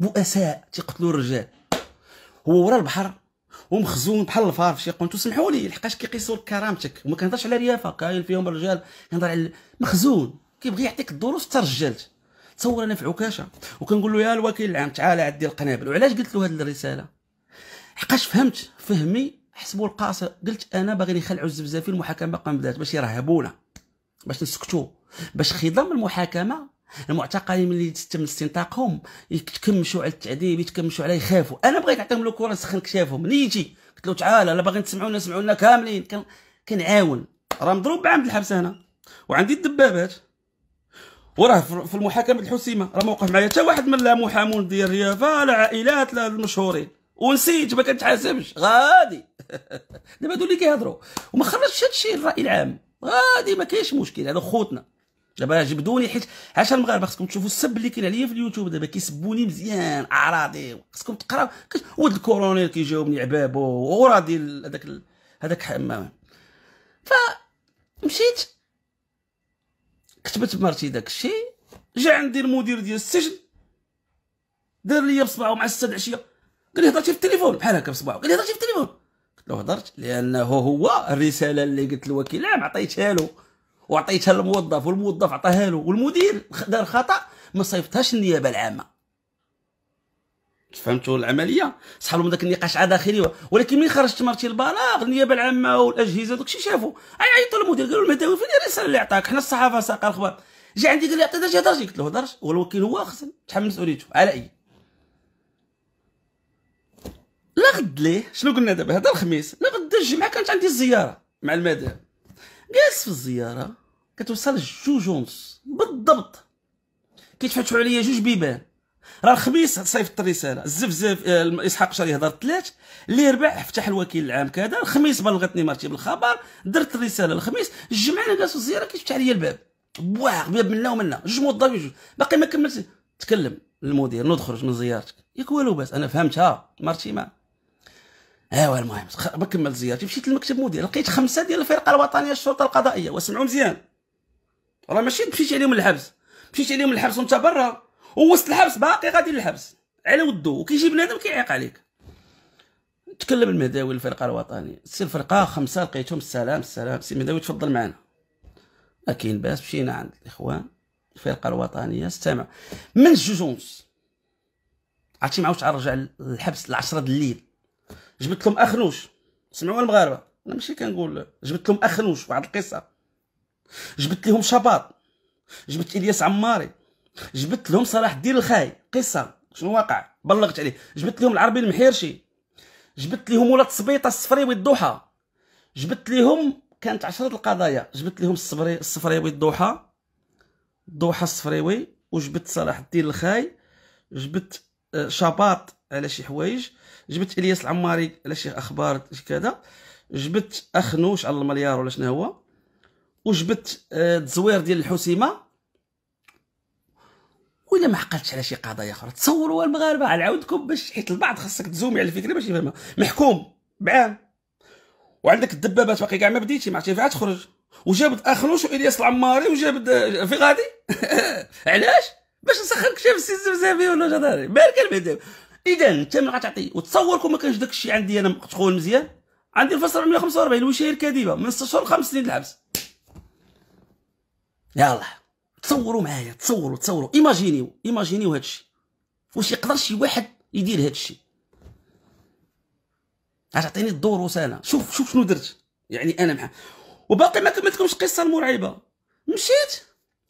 Speaker 1: بؤساء تيقتلوا الرجال هو وراء البحر ومخزون بحال الفار في شي قنت سمحوا لي لحقاش كيقيسوا كرامتك وما كنهضرش على ريافه كاين فيهم الرجال كنهضر على مخزون كيبغي يعطيك الدروس ترجلت تصور انا في عكاشه وكنقول له يا الوكيل العام تعال عدي القنابل وعلاش قلت له هذه الرساله حقاش فهمت فهمي حسبوا القاصر قلت انا باغي نخلعوا الزبزافين المحاكمه قام بدات باش يرهبونا باش نسكتوا باش خضم المحاكمه المعتقلين ملي تتم استنطاقهم يتكمشوا على التعذيب يتكمشوا عليه يخافوا انا بغيت نعطيهم الكره نسخن كشافهم نيجي قلت له تعال انا باغي نسمعونا سمعونا كاملين كنعاون راه مضروب بعام الحبس هنا وعندي الدبابات وراه في المحاكمه الحسيمه راه ما وقف معايا حتى واحد من لا محامون ديال الريافه لا عائلات لا المشهورين ونسيت ما كنتحاسبش غادي دابا هادو اللي كيهضروا وما خرجش هادشي الراي العام غادي ما كاينش مشكل هادو خوتنا دابا جبدوني حيت عاش المغاربه خصكم تشوفوا السب اللي كاين عليا في اليوتيوب دابا كيسبوني مزيان اعراضي خصكم تقراو ولد الكورونيل كيجاوبني عبابو وراضي هذاك هذاك ف فمشيت كتبت مرتي داك الشيء جا عندي المدير ديال السجن دار ليا بصباعو مع السد عشيه قال لي هضرتي في التليفون بحال هكا بصباعو قال لي هضرتي في التليفون قلت له هضرت لانه هو الرساله اللي قلت للوكيل عام عطيتها له وعطيتها للموظف والموظف عطاها له والمدير دار خطا ما صيفطهاش النيابه العامه فهمتوا العمليه صحاب لهم داك النقاش داخلي ولكن ملي خرجت مرتي البلاغ النيابه العامه والاجهزه داكشي شافوا عيطوا للمدير قالوا المهداوي فين الرساله اللي عطاك حنا الصحافه ساق الاخبار جا عندي قال لي عطيتها شي درجه قلت له درج والوكيل هو خصني تحمل مسؤوليته على اي لا غد ليه شنو قلنا دابا هذا الخميس لا غد الجمعه كانت عندي الزياره مع المدام جالس في الزياره كتوصل جوج ونص بالضبط كيتفتحوا عليا جوج بيبان راه الخميس صيفط الرساله الزفزف آه، اسحاق شاري هضر الثلاث اللي ربح فتح الوكيل العام كذا الخميس بلغتني مرتي بالخبر درت الرساله الخميس الجمعه انا جالس الزياره كيفتح عليا الباب بواغ باب منا ومنا جوج موظفين باقي ما كملت تكلم المدير نخرج من زيارتك ياك والو باس انا فهمتها مرتي ما ايوا المهم ما كملت زيارتي مشيت للمكتب مدير لقيت خمسه ديال الفرقه الوطنيه الشرطه القضائيه واسمعوا مزيان راه ماشي مشيت عليهم الحبس مشيت عليهم الحبس وانت برا ووسط الحبس باقي غادي للحبس على ودو وكيجي بنادم كيعيق عليك تكلم المهداوي الفرقه الوطنيه سير الفرقه خمسه لقيتهم السلام السلام سي المهداوي تفضل معنا ما كاين باس مشينا عند الاخوان الفرقه الوطنيه استمع من جوج ونص عرفتي معاوش واش رجع ل العشرة الليل جبت لهم اخنوش سمعوا المغاربه انا ماشي كنقول جبت لهم اخنوش واحد القصه جبت لهم شباط جبت الياس عماري جبت لهم صلاح الدين الخاي قصه شنو واقع بلغت عليه جبت لهم العربي المحيرشي جبت لهم ولاد السبيطه الصفري والضحى جبت لهم كانت عشرة القضايا جبت لهم الصفري الصفريوي الضحى الضحى الصفريوي وجبت صلاح الدين الخاي جبت آه، شباط على شي حوايج جبت الياس العماري على شي اخبار شي كذا جبت اخنوش على المليار ولا شنو هو وجبت تزوير آه، ديال الحسيمه ولا ما حقلتش على شي قضايا اخرى تصوروا المغاربه على عودكم باش حيت البعض خاصك تزومي على الفكره باش يفهمها محكوم بعام وعندك الدبابات باقي كاع ما بديتي ما عرفتي فيها تخرج وجابت اخنوش والياس العماري وجابت آه، في غادي علاش باش نسخرك شاف السي الزبزابي ولا جداري بارك المدام اذا انت من غتعطي وتصوركم ما كانش داك الشيء عندي انا مقتول مزيان عندي الفصل 145 الوشايه الكاذبه من 6 شهور 5 سنين الحبس يلاه تصوروا معايا تصوروا تصوروا ايماجينيو ايماجينيو هذا الشيء واش يقدر شي واحد يدير هذا الشيء عطيني الدروس انا شوف شوف شنو درت يعني انا معاه وباقي ما كملتكمش القصه المرعبه مشيت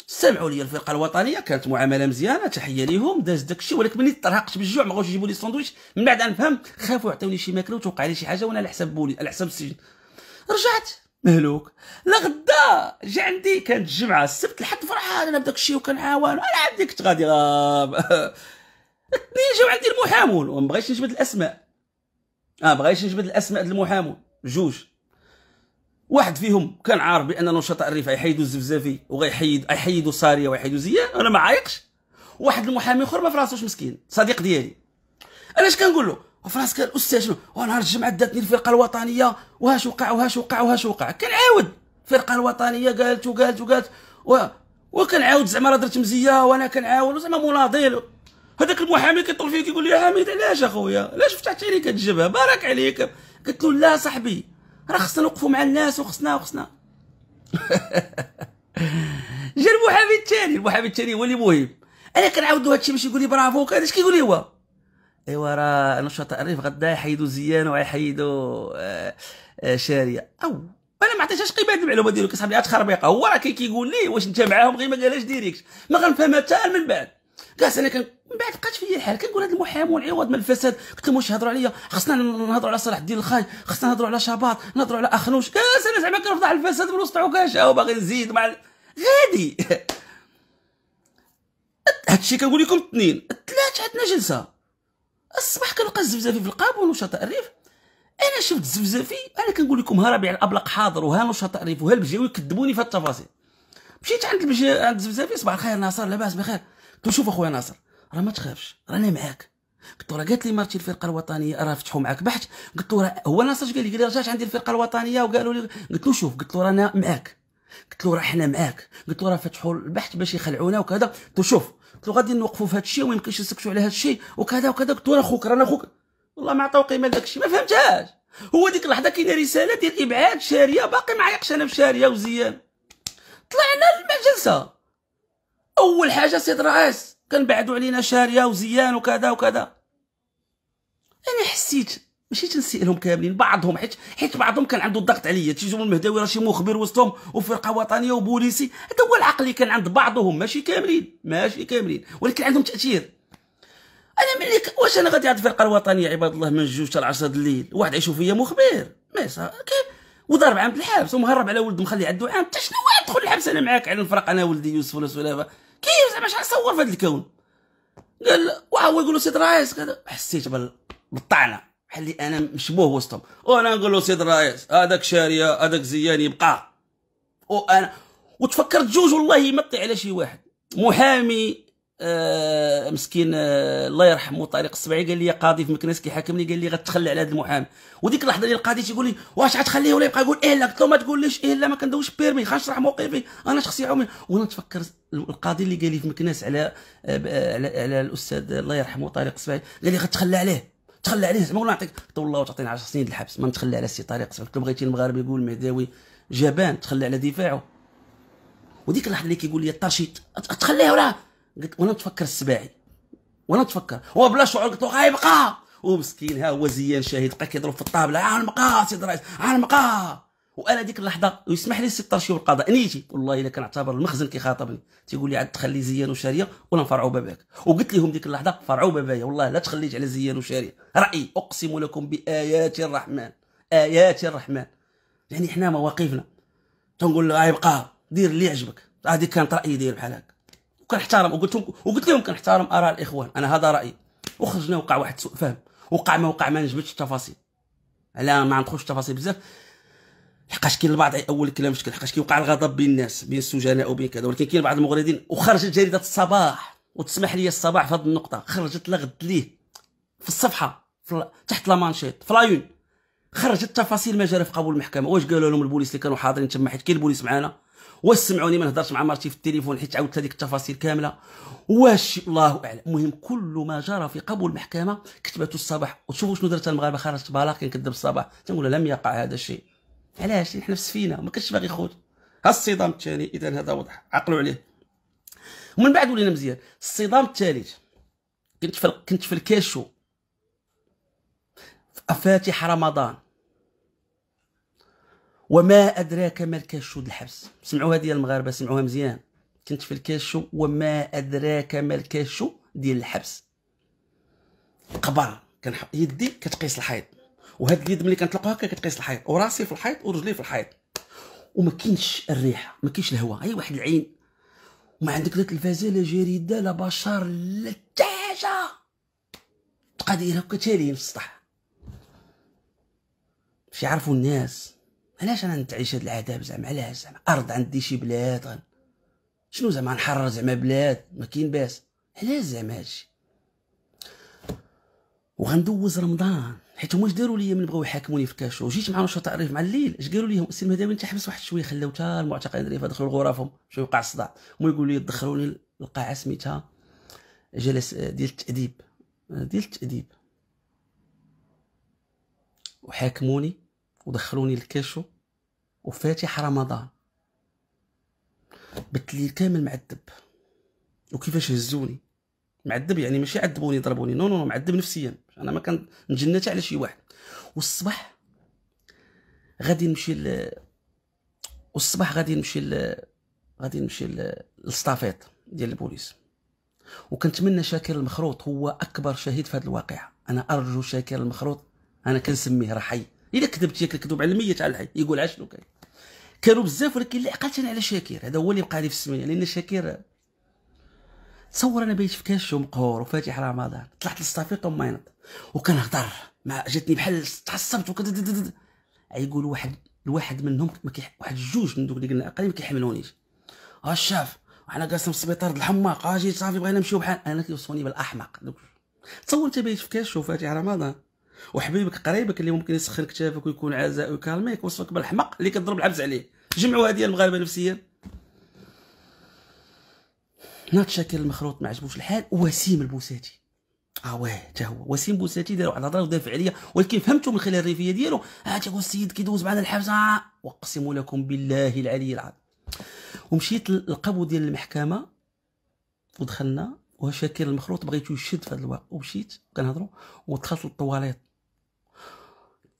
Speaker 1: سمعوا لي الفرقه الوطنيه كانت معامله مزيانه تحيه ليهم داز الشيء ولكن ملي ترهقت بالجوع ما بغاوش يجيبوا لي الساندويتش من بعد فهمت خافوا عطاوني شي ماكله وتوقع لي شي حاجه وانا على حساب بولي على حساب السجن رجعت مهلوك لغدا جا عندي كانت الجمعه السبت الحد فرحان انا بداك الشيء وكنعاون انا عندي كنت غادي غاب الاثنين جاو عندي المحامون وما بغيتش نجبد الاسماء اه بغيتش نجبد الاسماء ديال المحامون جوج واحد فيهم كان عارف بان نشطاء الريف غيحيدوا الزفزافي وغيحيد غيحيدوا ساريه وغيحيدوا زيان انا ما عايقش واحد المحامي اخر ما فراسوش مسكين صديق ديالي انا اش كنقول له وفي راسك الاستاذ شنو ونهار الجمعه داتني الفرقه الوطنيه وهاش وقع وهاش وقع وهاش وقع كنعاود الفرقه الوطنيه قالت وقالت وقالت و وكنعاود زعما راه درت مزيه وانا كنعاود زعما مناضل هذاك المحامي كيطول فيك يقول لي يا حميد علاش اخويا علاش فتحتي لي كتجبها بارك عليك قلت له لا صاحبي راه خصنا نوقفوا مع الناس وخصنا وخصنا جا المحامي الثاني المحامي الثاني هو اللي مهم انا كنعاود له هادشي باش يقول لي برافو كذا اش كيقول لي هو ايوا راه نشاط الريف غدا يحيدوا زيان ويحيدوا آه، آه، شاريه او انا ما عطيتهاش قيمه هذه المعلومه ديالك اصاحبي تخربيقه هو راه كي كيقول لي واش انت معاهم غير ما قالهاش ديريكت ما غنفهمها حتى من بعد كاس انا كان من بعد بقات فيا الحال كنقول هذا المحام والعوض من الفساد قلت لهم واش يهضروا عليا خصنا نهضروا على صلاح الدين الخاي خصنا نهضروا على شباط نهضروا على اخنوش كاس انا زعما كنفضح الفساد من وسط عكاشه وباغي نزيد مع غادي هادشي كنقول لكم اثنين الثلاث عندنا جلسه الصباح كنلقى الزفزافي في القاب ونشاط الريف انا شفت الزفزافي انا كنقول لكم ها ربيع الابلق حاضر وها نشاط الريف وها البجاوي كذبوني في التفاصيل مشيت عند البجا عند الزفزافي صباح الخير ناصر لاباس بخير قلت له شوف اخويا ناصر راه ما تخافش رانا معاك قلت له راه قالت لي مرتي الفرقه الوطنيه راه فتحوا معاك بحث قلت له هو ناصر قال لي قال لي رجعت عندي الفرقه الوطنيه وقالوا لي قلت له شوف قلت له رانا معاك قلت له راه حنا معاك قلت له راه فتحوا البحث باش يخلعونا وكذا قلت له شوف قلت له غادي نوقفوا في هذا الشيء وما يمكنش نسكتوا على هذا الشيء وكذا وكذا قلت له اخوك رانا اخوك والله ما عطاو قيمه لذاك الشيء ما فهمتهاش هو ديك اللحظه كاينه رساله ديال ابعاد شاريه باقي ما عيقش انا بشاريه وزيان طلعنا للمجلسه اول حاجه سيد رئاس كنبعدوا علينا شاريه وزيان وكذا وكذا انا حسيت ماشي تنسيئلهم كاملين بعضهم حيت حيت بعضهم كان عنده الضغط عليا تيجيو المهداوي راه شي مخبر وسطهم وفرقه وطنيه وبوليسي هذا هو العقل اللي كان عند بعضهم ماشي كاملين ماشي كاملين ولكن عندهم تاثير انا ملي واش انا غادي عند الفرقه الوطنيه عباد الله من جوج حتى 10 الليل واحد يشوف فيا مخبر كيف وضرب عام الحبس ومهرب على ولد مخلي عنده عام حتى شنو يدخل الحبس انا معاك على الفرق انا ولدي يوسف ولا سلافه كيف زعما شحال صور في هذا الكون قال واه هو يقول له سيد كذا حسيت بالطعنه بحال اللي انا مشبوه وسطهم وانا نقول له سيد الرئيس هذاك شاريه هذاك زيان يبقى وانا وتفكرت جوج والله يمطي على شي واحد محامي آه مسكين آه الله يرحمه طارق السبعي قال لي قاضي في مكناس كيحاكمني قال لي غتخلى على هذا المحامي وديك اللحظه اللي القاضي تيقول لي واش غتخليه ولا يبقى يقول ايه لا قلت له ما تقوليش ايه لا ما كندوش بيرمي نشرح موقفي انا شخصي عمي وانا تفكر القاضي اللي قال لي في مكناس على, آه،, آه على على الاستاذ الله يرحمه طارق السبعي قال لي غتخلى عليه تخلى عليه زعما ولا نعطيك والله تعطيني 10 سنين الحبس ما نتخلى على السي طارق سمعت لو بغيتي المغاربه يقول المهداوي جبان تخلى على دفاعه وديك اللحظه اللي كيقول لي الطاشيت تخليه ولا قلت وانا نتفكر السباعي وانا نتفكر هو بلا شعور قلت له غيبقى ومسكين ها هو زيان شاهد بقى كيضرب في الطابله عالمقا سي الرئيس عالمقا وانا ديك اللحظه ويسمح لي السيد شي والقضاء نيتي والله الا كنعتبر المخزن كيخاطبني تيقول لي عاد تخلي زيان وشاريه ولا نفرعوا باباك وقلت لهم ديك اللحظه فرعوا بابايا والله لا تخليت على زيان وشاريه رايي اقسم لكم بايات الرحمن ايات الرحمن يعني حنا مواقفنا تنقول له غيبقى آه، دير اللي يعجبك هذه كانت رايي داير بحال هكا وكنحترم وقلت لهم وقلت لهم كنحترم اراء الاخوان انا هذا رايي وخرجنا وقع واحد سوء فهم وقع ما وقع ما نجبدش التفاصيل على ما ندخلش التفاصيل بزاف لحقاش كاين البعض اول كلام شكل لحقاش كيوقع الغضب بين الناس بين السجناء وبين كذا ولكن كاين بعض المغردين وخرجت جريده الصباح وتسمح لي الصباح في هذه النقطه خرجت لغد ليه في الصفحه في تحت لامانشيت في لايون خرجت تفاصيل ما جرى في قبول المحكمه واش قالوا لهم البوليس اللي كانوا حاضرين تما حيت كاين البوليس معانا واش سمعوني ما نهضرش مع مرتي في التليفون حيت عاودت هذيك التفاصيل كامله واش الله اعلم المهم كل ما جرى في قبو المحكمه كتبته الصباح وتشوفوا شنو درت المغاربه خرجت بلاقي كذب الصباح تنقول لم يقع هذا الشيء علاش حنا في السفينه ما كانش باغي يخرج ها الصدام الثاني اذا هذا واضح عقلوا عليه ومن بعد ولينا مزيان الصدام الثالث كنت في كنت في الكاشو في افاتح رمضان وما ادراك ما الكاشو الحبس سمعوها ديال المغاربه سمعوها مزيان كنت في الكاشو وما ادراك ما الكاشو ديال الحبس قبر كان يدي كتقيس الحيط وهاد اليد ملي كنطلقوها هكا كتقيس الحيط وراسي في الحيط ورجلي في الحيط وما كاينش الريحه ما كاينش الهواء اي واحد العين وما عندك لا تلفازه لا جريده لا بشر لا حتى حاجه تبقى دايرها هكا تالي في السطح باش يعرفوا الناس علاش انا نتعيش هاد العذاب زعما علاش زعما ارض عندي شي بلاد شنو زعما نحرر زعما بلاد ما كاين باس علاش زعما هادشي وغندوز رمضان حيت هما اش داروا ليا من بغاو يحاكموني في كاشو جيت مع نشاط الريف مع الليل اش قالوا ليهم السي المهداوي انت حبس واحد شويه خلاو حتى المعتقلين الريف دخلوا لغرفهم شو وقع الصداع هما يقولوا لي دخلوني للقاعه سميتها جلس آه، ديال التاديب آه، ديال التاديب وحاكموني ودخلوني للكاشو وفاتح رمضان بالليل كامل معذب وكيفاش هزوني معذب يعني ماشي عذبوني ضربوني نو نو معذب نفسيا انا ما كنتجنى حتى على شي واحد والصباح غادي نمشي ل والصباح غادي نمشي ل غادي نمشي للسطافيط ديال البوليس وكنتمنى شاكر المخروط هو اكبر شهيد في هذه الواقعه انا ارجو شاكر المخروط انا كنسميه راه حي الا كذبت ياك الكذوب على الميت على الحي يقول عا شنو كان كانوا بزاف ولكن اللي عقلت انا على شاكر هذا هو اللي بقى لي في السميه لان شاكر تصور انا بيت في كاش ومقهور وفاتح رمضان طلعت وما ينط وكنهضر مع جاتني بحال تعصبت يقول واحد الواحد منهم واحد جوج من دوك اللي قلنا اقل ما كيحملونيش ها الشاف وحنا قاسم في السبيطار الحماق اجي صافي بغينا نمشيو بحال انا كيوصفوني بالاحمق تصور انت بيت في كاش وفاتح رمضان وحبيبك قريبك اللي ممكن يسخن كتافك ويكون عزاء ويكالميك وصفك بالحمق اللي كتضرب العبز عليه جمعوا هذه المغاربه نفسيا ناض شاكر المخروط ما عجبوش الحال وسيم البوساتي اه واه حتى هو وسيم بوساتي دار واحد الهضره ودافع عليا ولكن فهمتو من خلال الريفيه ديالو اه تيقول السيد كيدوز معنا الحبس اقسم لكم بالله العلي العظيم ومشيت للقبو ديال المحكمه ودخلنا وشاكر المخروط بغيتو يشد في هذا الواقع ومشيت كنهضروا ودخلت للطواليط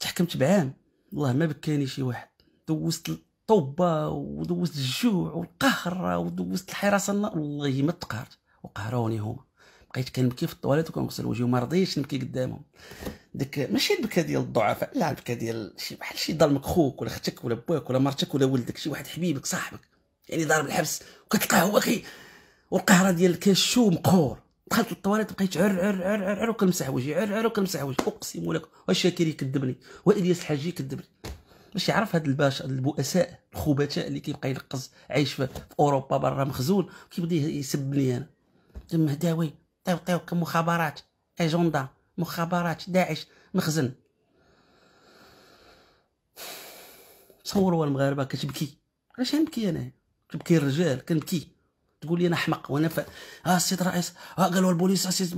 Speaker 1: تحكمت بعام والله ما بكاني شي واحد دوزت الطوبه ودوزت الجوع والقهر ودوزت الحراسه النار والله ما تقهرت وقهروني هما بقيت كنبكي في الطواليت وكنغسل وجهي وما رضيتش نبكي قدامهم ديك ماشي البكا ديال الضعفاء لا البكا ديال شي بحال شي ظلمك خوك ولا اختك ولا باك ولا مرتك ولا ولدك شي واحد حبيبك صاحبك يعني ضارب الحبس وكتلقاه هو اخي والقهره ديال الكاشو مقهور دخلت للطواليت بقيت عر عر عر عر, عر وكنمسح وجهي عر عر وكنمسح وجهي اقسم لك شاكر يكذبني والياس الحاج يكذبني باش يعرف هاد الباشا البؤساء الخبثاء اللي كيبقى يلقز عايش في اوروبا برا مخزون كيبدا يسبني انا مهداوي طيو طيو كمخابرات اجندا مخابرات داعش مخزن تصوروا المغاربه كتبكي علاش نبكي انا كنبكي الرجال كنبكي تقول لي انا احمق وانا ف... ها آه، السيد الرئيس ها آه، قالوا البوليس السيد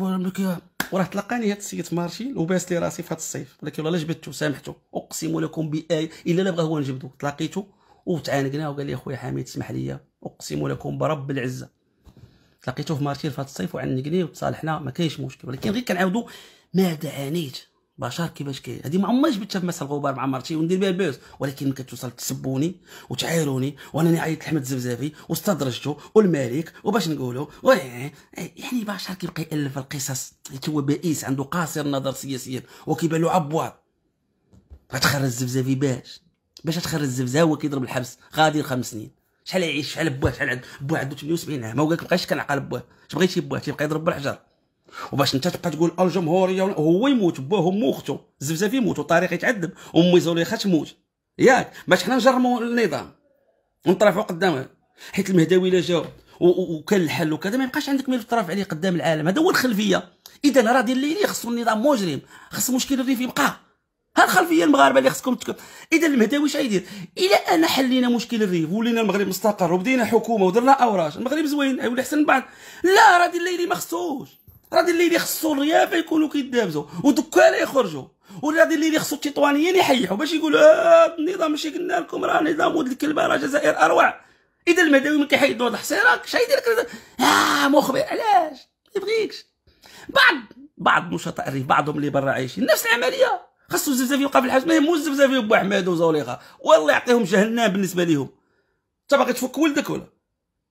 Speaker 1: وراه تلقاني هذا السيد مارشيل وباس لي راسي في هذا الصيف ولكن والله جبدته سامحته اقسم لكم بايه الا لا بغى هو نجبدو تلاقيته وتعانقنا وقال لي اخويا حميد اسمح لي اقسم لكم برب العزه تلاقيته في مارشيل في هذا الصيف وعنقني وتصالحنا ما كاينش مشكل ولكن غير كنعاودو ماذا عانيت بشار كيفاش كاين هذه ما عمرناش بتشاف مثلا الغبار مع مرتي وندير بها البوس ولكن كتوصل تسبوني وتعايروني وانني عيطت لحمد الزفزافي واستدرجتو والملك وباش نقولو يعني بشار كيبقى يالف القصص حيت هو بائس عنده قاصر النظر سياسيا وكيبان له عبواط غتخرج الزفزافي باش باش تخرج الزفزاف هو كيضرب الحبس غادي خمس سنين شحال يعيش شحال بواه شحال عند بواه عنده 78 عام ما هو قالك مابقاش كنعقل بواه اش بغيتي بواه تيبقى يضرب بالحجر وباش انت تبقى تقول الجمهوريه هو يموت باه امه واختو زفزاف يموت وطريق يتعذب امي زوليخه تموت ياك باش حنا نجرموا النظام ونطرحوا قدامه حيت المهداوي الا جاو وكان الحل وكذا ما يبقاش عندك ملف تطرف عليه قدام العالم هذا هو الخلفيه اذا راه ديال الليلي خصو النظام مجرم خص مشكل الريف يبقى ها الخلفيه المغاربه اللي خصكم تكون اذا المهداوي اش غيدير الى انا حلينا مشكل الريف ولينا المغرب مستقر وبدينا حكومه ودرنا اوراش المغرب زوين يولي احسن من بعض لا راه ديال الليلي ما خصوش اللي اللي خصو الريافه يكونوا كيدابزوا ودكاله يخرجوا وغادي اللي خصو التطوانيين يحيحوا باش يقولوا آه النظام ماشي قلنا لكم راه نظام ود الكلبه راه جزائر اروع اذا المهداوي ما كيحيدوا نوض حصيرك اش يدير لك اه مخبر علاش ما يبغيكش بعض بعض نشطاء الريف بعضهم اللي برا عايشين نفس العمليه خصو الزفزافي يوقف الحاج ما يهموش الزفزافي وبو حماد وزوليقه والله يعطيهم جهنم بالنسبه ليهم انت باغي تفك ولدك ولا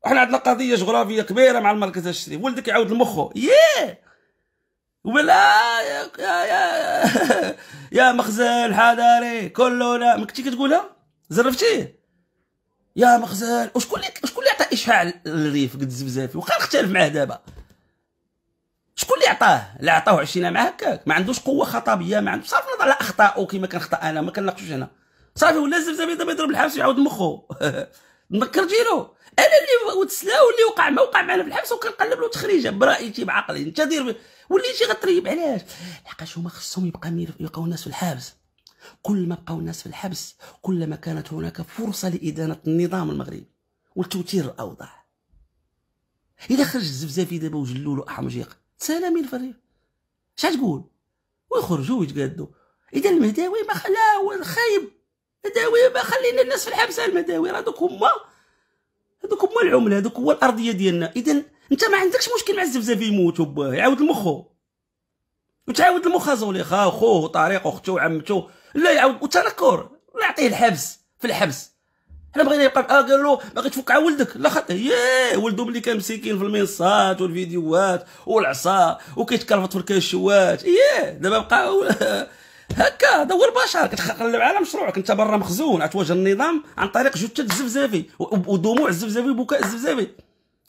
Speaker 1: احنا عندنا قضيه جغرافيه كبيره مع المركز الشري ولدك يعاود لمخه ياه ولا يا يا يا, يا مخزن حضاري كلنا ما كنتي كتقولها زرفتيه يا مخزن وشكون اللي شكون اللي عطى اشعاع للريف قد الزبزافي وخا اختلف معاه دابا شكون اللي عطاه اللي عطاه عشينا معاه هكاك ما عندوش قوه خطابيه ما عندوش صافي نهضر على اخطائه كيما كنخطا انا ما كنناقشوش هنا صافي ولا الزبزافي دابا يضرب الحبس ويعاود مخو نكرتي له انا اللي وتسلا واللي وقع ما وقع معنا في الحبس وكنقلب له تخريجه برايتي بعقلي انت دير وليتي غتريب علاش لحقاش هما خصهم يبقى يبقاو الناس في الحبس كل ما بقاو الناس في الحبس كل ما كانت هناك فرصه لادانه النظام المغربي والتوتير الاوضاع اذا خرج الزفزافي دابا وجلولو احمجيق من الفريق اش تقول ويخرجوا ويتقادوا اذا المهداوي ما خلاه خايب المهداوي ما خلينا الناس في الحبس المهداوي راه دوك هما هذوك هما العمله هذوك هو الارضيه ديالنا اذا انت ما عندكش مشكل مع الزفزاف يموت يعاود المخو وتعاود المخ زولي خا خوه طريق اختو وعمتو لا يعاود وتنكر نعطيه الحبس في الحبس حنا بغينا يبقى اه قال له باغي تفك على ولدك لا خط ياه ولدو ملي كان مسكين في المنصات والفيديوهات والعصا وكيتكرفط في الكاشوات ياه دابا بقى هكا هذا هو البشر كتخلع على مشروعك انت برا مخزون اتواجه النظام عن طريق جثه الزفزافي ودموع الزفزافي وبكاء الزفزافي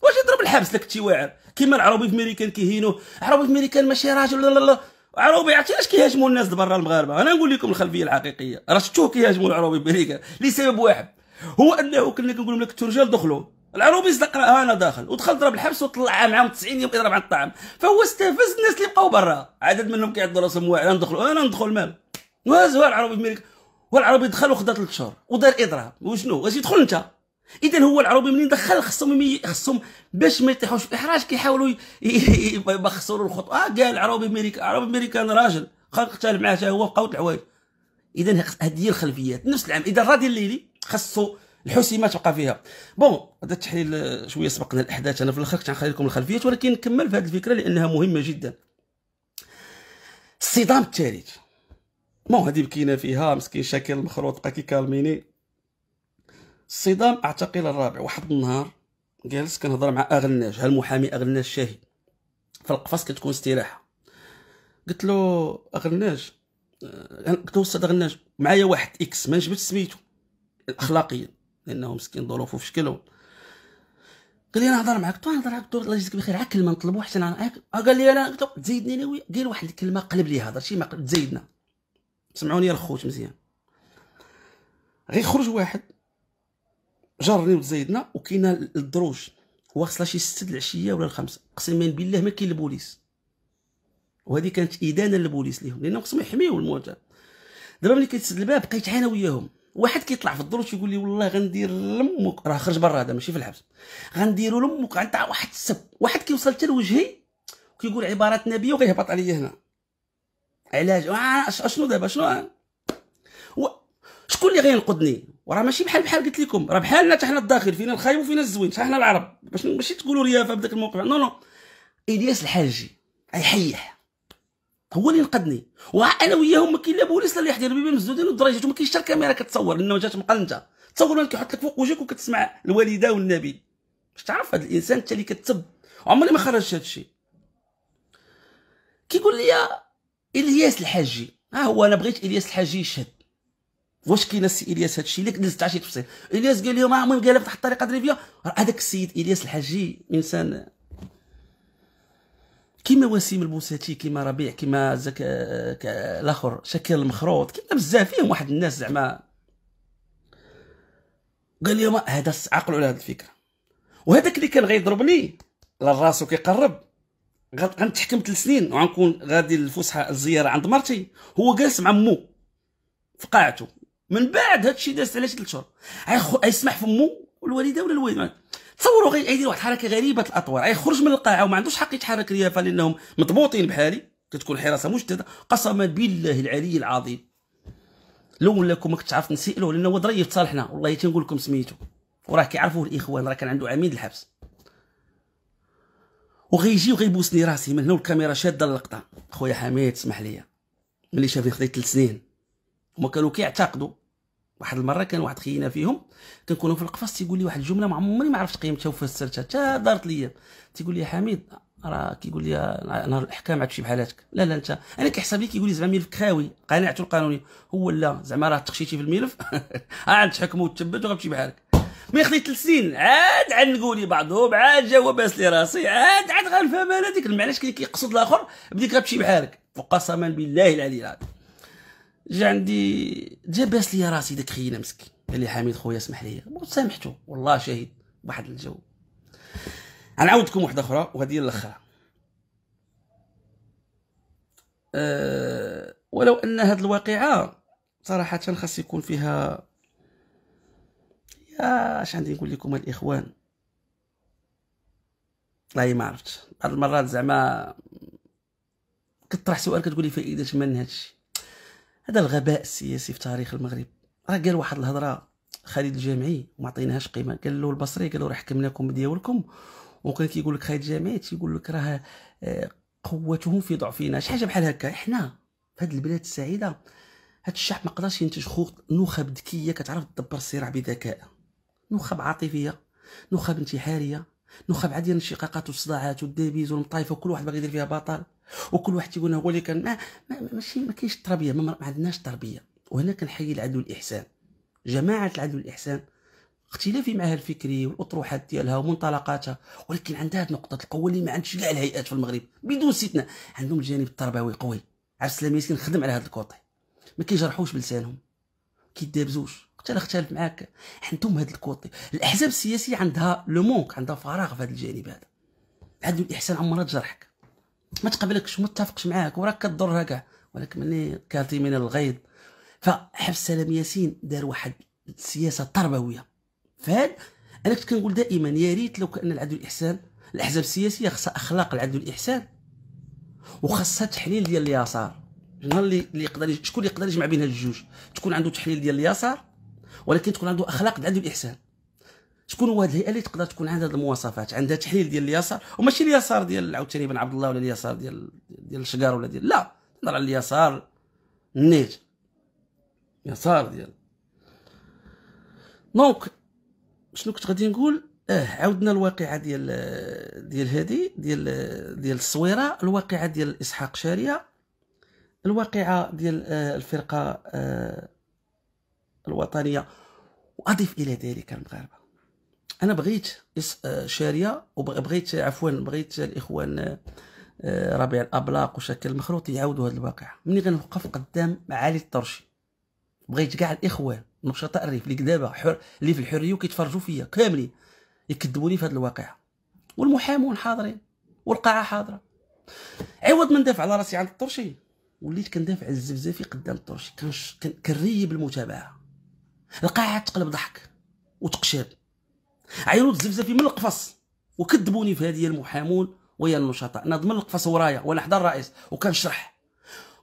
Speaker 1: واش يضرب الحبس لك كنتي واعر كيما العروبي في امريكان كيهينوه العروبي في امريكان ماشي راجل لا لا عروبي عرفتي علاش كيهاجموا الناس برا المغاربه انا نقول لكم الخلفيه الحقيقيه راه شفتوه كيهاجموا العروبي بميريكان لسبب واحد هو انه كنا كنقول لك الترجال دخلوا العروبي صدق راه انا داخل ودخل ضرب الحبس وطلع معاهم 90 يوم يضرب على الطعام فهو استفز الناس اللي بقاو برا عدد منهم كيعدوا راسهم واعر ندخل انا ندخل مال وهزوا العروبي في امريكا والعروبي دخل وخدا ثلاث شهور ودار اضراب وشنو واش يدخل انت اذا هو العروبي منين دخل خصهم خصهم باش ما يطيحوش في الاحراج كيحاولوا يبخسروا الخطوه اه قال العروبي امريكا العروبي امريكا راجل خلق قتال معاه هو بقاو الحوايج اذا هذه هي الخلفيات نفس العام اذا الرادي الليلي خصو الحسيمه تبقى فيها بون هذا التحليل شويه سبقنا الاحداث انا في الاخر كنت لكم الخلفيات ولكن نكمل في هذه الفكره لانها مهمه جدا الصدام الثالث بون هذه بكينا فيها مسكين شاكر المخروط بقى كيكالميني الصدام اعتقل الرابع واحد النهار جالس كنهضر مع اغلناش هالمحامي اغلناش شاهي في القفص كتكون استراحه قلت له اغلناش آه، قلت له استاذ اغلناش معايا واحد اكس ما جبت سميتو اخلاقيا لانه مسكين ظروفه في شكلهم قال لي انا نهضر معاك تو طيب نهضر معاك طيب الله يجزيك بخير عا كلمه نطلبو حتى انا آه، قال لي انا قلت له تزيدني انا قال واحد الكلمه قلب لي هضر شي ما تزيدنا سمعوني يا الخوت مزيان غير خرج واحد جرني وتزيدنا وكاينه الدروج واصله شي 6 العشيه ولا الخمسة قسما بالله ما كاين البوليس وهذه كانت ادانه للبوليس ليهم لانهم خصهم يحميو المواطن دابا ملي كيتسد الباب بقيت انا وياهم واحد كيطلع في الدروس يقول لي والله غندير لمك راه خرج برا هذا ماشي في الحبس غنديرو لمك غنتاع واحد السب واحد كيوصل حتى لوجهي وكيقول عبارات نبيه وكيهبط عليا هنا علاج آه، اشنو دابا شنو و... شكون اللي غينقذني وراه ماشي بحال بحال قلت لكم راه بحالنا حتى حنا الداخل فينا الخايب وفينا الزوين حنا العرب باش ماشي تقولوا ريافه بداك الموقف نو نو الياس الحاجي غيحيح هو اللي نقدني وانا وياهم ما كاين لا بوليس لا اللي يحضر بيبان مسدودين والدرجات وما كاينش حتى الكاميرا كتصور لانه جات مقلنته تصور انك كيحط لك فوق وجهك وكتسمع الوالده والنبي باش تعرف هذا الانسان انت اللي كتب عمري ما خرجت هذا الشيء كيقول لي الياس الحاجي ها هو انا بغيت الياس الحاجي يشهد واش كاين السي الياس هذا الشيء اللي دزت شي تفصيل الياس قال لهم المهم قال لها بواحد الطريقه دريفيه هذاك السيد الياس الحاجي انسان كيما وسيم البوساتي كيما ربيع كيما زك الاخر شكل المخروط كيما بزاف فيهم واحد الناس زعما قال لي ما هذا عقلوا على هذه الفكره وهذاك اللي كان غيضربني للراس وكيقرب غنتحكم ثلاث سنين وغنكون غادي الفسحه الزياره عند مرتي هو جالس مع مو في قاعته من بعد هادشي دازت على شي ثلاث شهور غيسمح في مو والوالده ولا الوالد تصوروا غير يدير واحد الحركه غريبه الاطوار يخرج من القاعه وما عندوش حق يتحرك ريافا لانهم مضبوطين بحالي كتكون حراسه مشدده قسما بالله العلي العظيم لو لكم ما كنتش عرفت نسائلو لانه هو ضريف تصالحنا والله تنقول لكم سميتو وراه كيعرفوه الاخوان راه كان عنده عميد الحبس وغيجي وغيبوسني راسي من هنا والكاميرا شاده اللقطه خويا حميد اسمح لي ملي شافني خديت ثلاث سنين هما كانوا كيعتقدوا واحد المره كان واحد خينا فيهم كنكونوا في القفص تيقول لي واحد الجمله ما عمري ما عرفت قيمتها وفسرتها حتى دارت ليا تيقول لي حميد راه كيقول لي نهار الاحكام عاد شي بحالاتك لا لا انت انا كيحسب لي كيقول لي زعما ملف خاوي قناعته القانوني هو لا زعما راه تخشيتي في الملف آه، عاد تحكموا وتثبتوا غتمشي بحالك مي خديت ثلاث سنين عاد عاد لي بعضهم عاد جا هو باس لي راسي عاد عاد غنفهم انا ديك المعنى كيقصد الاخر بديك غتمشي بحالك وقسما بالله العلي العظيم جا عندي جا باس لي راسي داك خينا مسكين قال لي حميد خويا اسمح لي سامحته والله شهيد واحد الجو غنعاودكم واحده اخرى وهذه هي الاخره أه ولو ان هذه الواقعه صراحه خاص يكون فيها يا اش عندي نقول لكم الاخوان والله ما عرفتش بعض المرات زعما كطرح سؤال كتقول لي فائده من هادشي هذا الغباء السياسي في تاريخ المغرب راه قال واحد الهضره خالد الجامعي وما عطيناهاش قيمه قال له البصري قال له راه حكمناكم بديولكم وكان كيقول لك خالد الجامعي تيقول لك راه آه، قوتهم في ضعفنا شي حاجه بحال هكا حنا في هذه البلاد السعيده هذا الشعب ما قدرش ينتج خوت نخب ذكيه كتعرف تدبر الصراع بذكاء نخب عاطفيه نخب انتحاريه نخب عاديه الانشقاقات والصداعات والدابيز والمطايفه وكل واحد باغي يدير فيها بطل وكل واحد تيقول هو اللي كان ما, ما ماشي ما كاينش التربيه ما, عندناش تربيه وهنا كنحيي العدل والاحسان جماعه العدل والاحسان اختلافي معها الفكري والاطروحات ديالها ومنطلقاتها ولكن عندها نقطه القوه اللي ما عندش كاع الهيئات في المغرب بدون استثناء عندهم الجانب التربوي قوي عرس ياسين خدم على هذا الكوطي ما كيجرحوش بلسانهم كيدابزوش حتى اختلف معاك عندهم هذا الكوطي الاحزاب السياسيه عندها لو مونك عندها فراغ في هذا الجانب هذا عندهم الاحسان عمرها تجرحك ما تقبلكش وما تتفقش معاك وراك كضرها كاع ولكن ملي كاتي من الغيظ فحفص سلام ياسين دار واحد السياسه تربويه فهاد انا كنت كنقول دائما يا ريت لو كان العدل والاحسان الاحزاب السياسيه خاصها اخلاق العدل والاحسان وخاصها تحليل ديال اليسار شنو اللي اللي يقدر شكون اللي يقدر يجمع بين هاد الجوج تكون عنده تحليل ديال اليسار ولكن تكون عنده اخلاق العدل والاحسان شكون هو هذه الهيئه اللي تقدر تكون عندها المواصفات عندها تحليل ديال اليسار وماشي اليسار ديال عاوتاني بن عبد الله ولا اليسار ديال ديال الشقار ولا ديال لا نهضر على اليسار النيت يسار ديال دونك شنو كنت غادي نقول اه عاودنا الواقعه ديال ديال هادي ديال ديال الصويره الواقعه ديال اسحاق شاريه الواقعه ديال اه، الفرقه اه، الوطنيه واضف الى ذلك المغاربه انا بغيت آه، شاريه وبغيت عفوا بغيت الاخوان آه، ربيع الابلاق وشكل المخروط يعاودوا هذه الواقعه ملي غنوقف قدام معالي الطرشي بغيت كاع الاخوان نشطاء الريف اللي دابا حر اللي في الحريه وكيتفرجوا فيا كاملين يكذبوني في هذه الواقعه والمحامون حاضرين والقاعه حاضره عوض ما ندافع على راسي عند الطرشي وليت كندافع على الزفزافي قدام الطرشي كنريب المتابعه القاعه تقلب ضحك وتقشاب عيروا الزفزفي من القفص وكذبوني في هذه المحامون ويا النشطاء انا من القفص ورايا وانا حدا الرئيس وكنشرح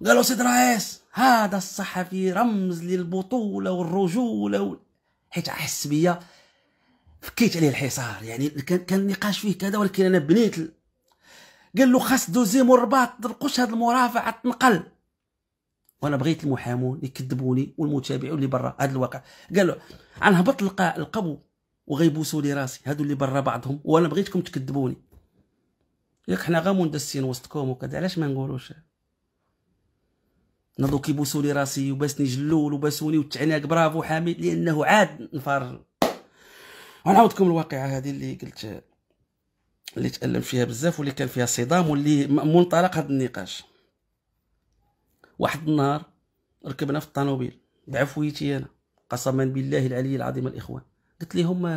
Speaker 1: قالوا سيد الرئيس هذا الصحفي رمز للبطوله والرجوله و... حيت احس بيا فكيت عليه الحصار يعني كان كان النقاش فيه كذا ولكن انا بنيت ال... قال له خاص دوزيم الرباط درقوش هذه المرافعه تنقل وانا بغيت المحامون يكذبوني والمتابعين اللي برا هذا الواقع قالوا غنهبط القبو وغيبوسوا لي راسي هادو اللي برا بعضهم وانا بغيتكم تكذبوني ياك حنا غامون مندسين وسطكم وكذا علاش ما نقولوش نضو كيبوسوا لي راسي وباسني جلول وباسوني وتعناق برافو حميد لانه عاد نفر ونعاودكم الواقعه هذه اللي قلت اللي تالم فيها بزاف واللي كان فيها صدام واللي منطلق هذا النقاش واحد النهار ركبنا في الطنوبيل بعفويتي انا قسما بالله العلي العظيم الاخوان قلت لهم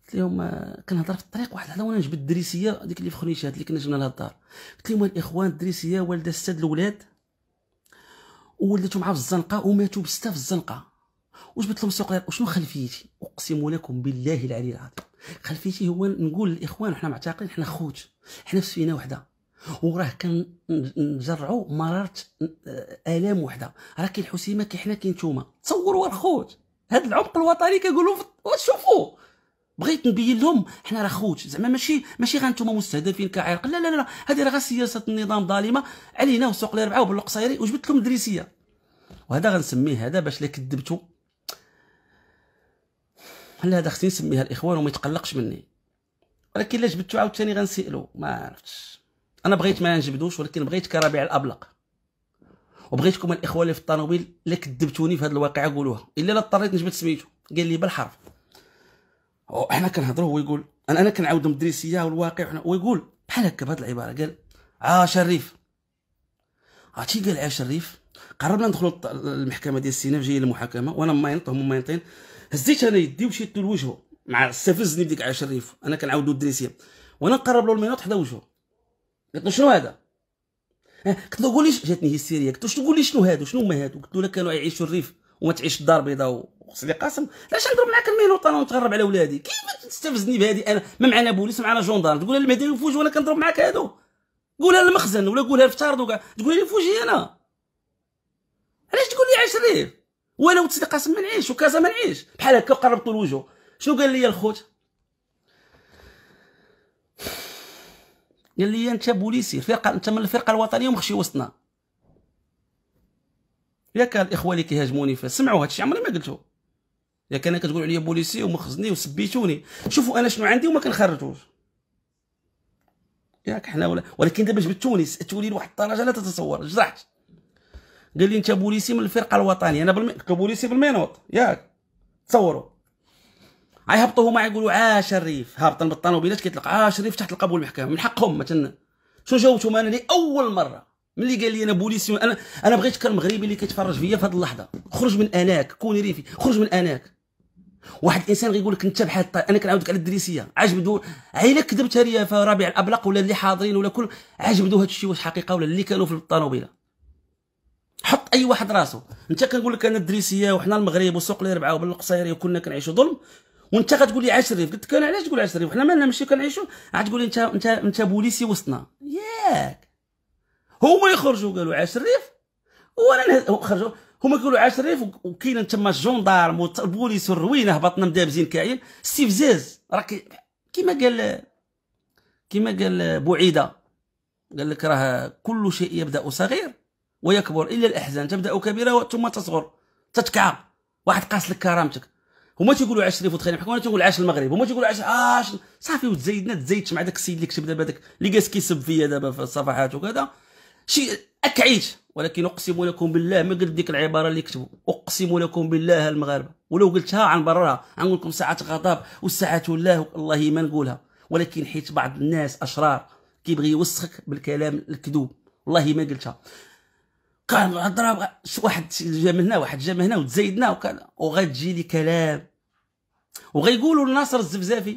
Speaker 1: قلت لهم كنهضر في الطريق واحد الحاله وانا نجبد الدريسيه هذيك اللي في خنيشات اللي كنا جبنا لها الدار قلت لهم الاخوان الدريسيه والده سته الاولاد وولدتهم عا في الزنقه وماتوا بسته في الزنقه وجبت لهم سوق وشنو خلفيتي اقسم لكم بالله العلي العظيم خلفيتي هو نقول للاخوان وحنا معتقلين حنا خوت حنا في سفينه وحده وراه كنجرعوا مرارة آه، الام وحده راه كاين حسيمه كاين حنا كاين نتوما تصوروا الخوت هذا العمق الوطني كنقولوا شوفوا بغيت نبين لهم حنا راه خوت زعما ماشي ماشي غانتوما مستهدفين كعرق لا لا لا هذه راه سياسه النظام ظالمه علينا وسوق الاربعه وبالقصيري وجبت لهم دريسيه وهذا غنسميه هذا باش لا كذبتو هل هذا خصني نسميها الاخوان وما يتقلقش مني ولكن الا جبدتو عاوتاني غنسالو ما عرفتش انا بغيت ما نجبدوش ولكن بغيت كربيع الابلق وبغيتكم الاخوه اللي في الطنوبيل اللي كذبتوني في هذه الواقعه قولوها الا لا اضطريت نجبد سميتو قال لي بالحرف وحنا كنهضروا هو يقول انا انا كنعاود مدرسيه والواقع ويقول بحال هكا بهذه العباره قال عاش آه شريف عرفتي قال عاش آه شريف قربنا ندخلوا المحكمه ديال السيناف جايه المحاكمه وانا ماينط هما ماينطين هزيت انا يدي ومشيت له لوجهه مع استفزني بديك عاش آه شريف انا كنعاود الدريسيه وانا قرب له المينوط حدا وجهه قلت له شنو هذا قلت له قول لي جاتني هيستيريا قلت له شنو قول لي شنو هادو شنو هما هادو قلت له كانوا يعيشوا الريف وما تعيش الدار البيضاء وخص لي قاسم علاش نضرب معاك المينوط انا ونتغرب على ولادي كيف تستفزني بهذه انا ما معنا بوليس معنا جوندار تقول لها المهدي فوج وانا كنضرب معاك هادو قولها للمخزن ولا قولها لفتاردو وكاع تقول لي فوجي انا علاش تقول لي عيش الريف وانا وتسلي قاسم ما نعيش وكازا ما نعيش بحال هكا قربت الوجه شنو قال لي الخوت قال لي انت بوليسي الفرقه انت من الفرقه الوطنيه ومخشي وسطنا ياك الاخوه اللي كيهاجموني فيه سمعوا هادشي عمري ما قلته ياك انا كتقول عليا بوليسي ومخزني وسبيتوني شوفوا انا شنو عندي وما كنخرجوش ياك حنا ولا ولكن دابا جبتوني سالتوني لواحد الدرجه لا تتصور جرحت قال لي انت بوليسي من الفرقه الوطنيه انا بالم... كبوليسي بالمينوط ياك تصوروا عيهبطوا هما يقولوا عاش آه، الريف هابطا بالطنوبيلات كيطلق عاش آه، الريف تحت القبو المحكمه من حقهم مثلا شنو جاوبتهم انا لاول مره ملي قال لي انا بوليسي انا انا بغيتك المغربي اللي كيتفرج فيا في هذه اللحظه خرج من اناك كوني ريفي خرج من اناك واحد الانسان غيقول لك انت بحال انا كنعاودك على الدريسيه عجب دو عينك كذبتها ليا في ربيع الابلق ولا اللي حاضرين ولا كل عجب دو هذا الشيء واش حقيقه ولا اللي كانوا في الطنوبيله حط اي واحد راسه انت كنقول لك انا الدريسيه وحنا المغرب وسوق الاربعه وبالقصيري وكنا كنعيشوا ظلم وانت غتقول لي عشري قلت لك انا علاش تقول عشري وحنا مالنا ماشي كنعيشوا غتقول لي انت انت انت بوليسي وسطنا ياك هما يخرجوا قالوا عشريف وانا خرجوا هما كيقولوا عشريف وكاين تما الجندار والبوليس والروينه هبطنا مدابزين كاين استفزاز راه كيما قال كيما قال بعيده قال لك راه كل شيء يبدا صغير ويكبر الا الاحزان تبدا كبيره ثم تصغر تتكعب واحد قاس لك كرامتك هما تيقولوا عاش شريف وتخيل محكم وانا تنقول عاش المغرب هما تيقولوا عاش آه، عاش صافي وتزيدنا تزيدش مع داك السيد اللي كتب دابا داك اللي جالس كيسب فيا دابا في الصفحات وكذا شي اكعيت ولكن اقسم لكم بالله ما قلت ديك العباره اللي كتبوا اقسم لكم بالله المغاربه ولو قلتها غنبررها غنقول لكم ساعه غضب وساعه الله والله ما نقولها ولكن حيت بعض الناس اشرار كيبغي يوسخك بالكلام الكذوب والله ما قلتها كان ضرب واحد جا من هنا واحد جا من هنا وتزايدنا وكان وغتجي لي كلام وغيقولوا لناصر الزفزافي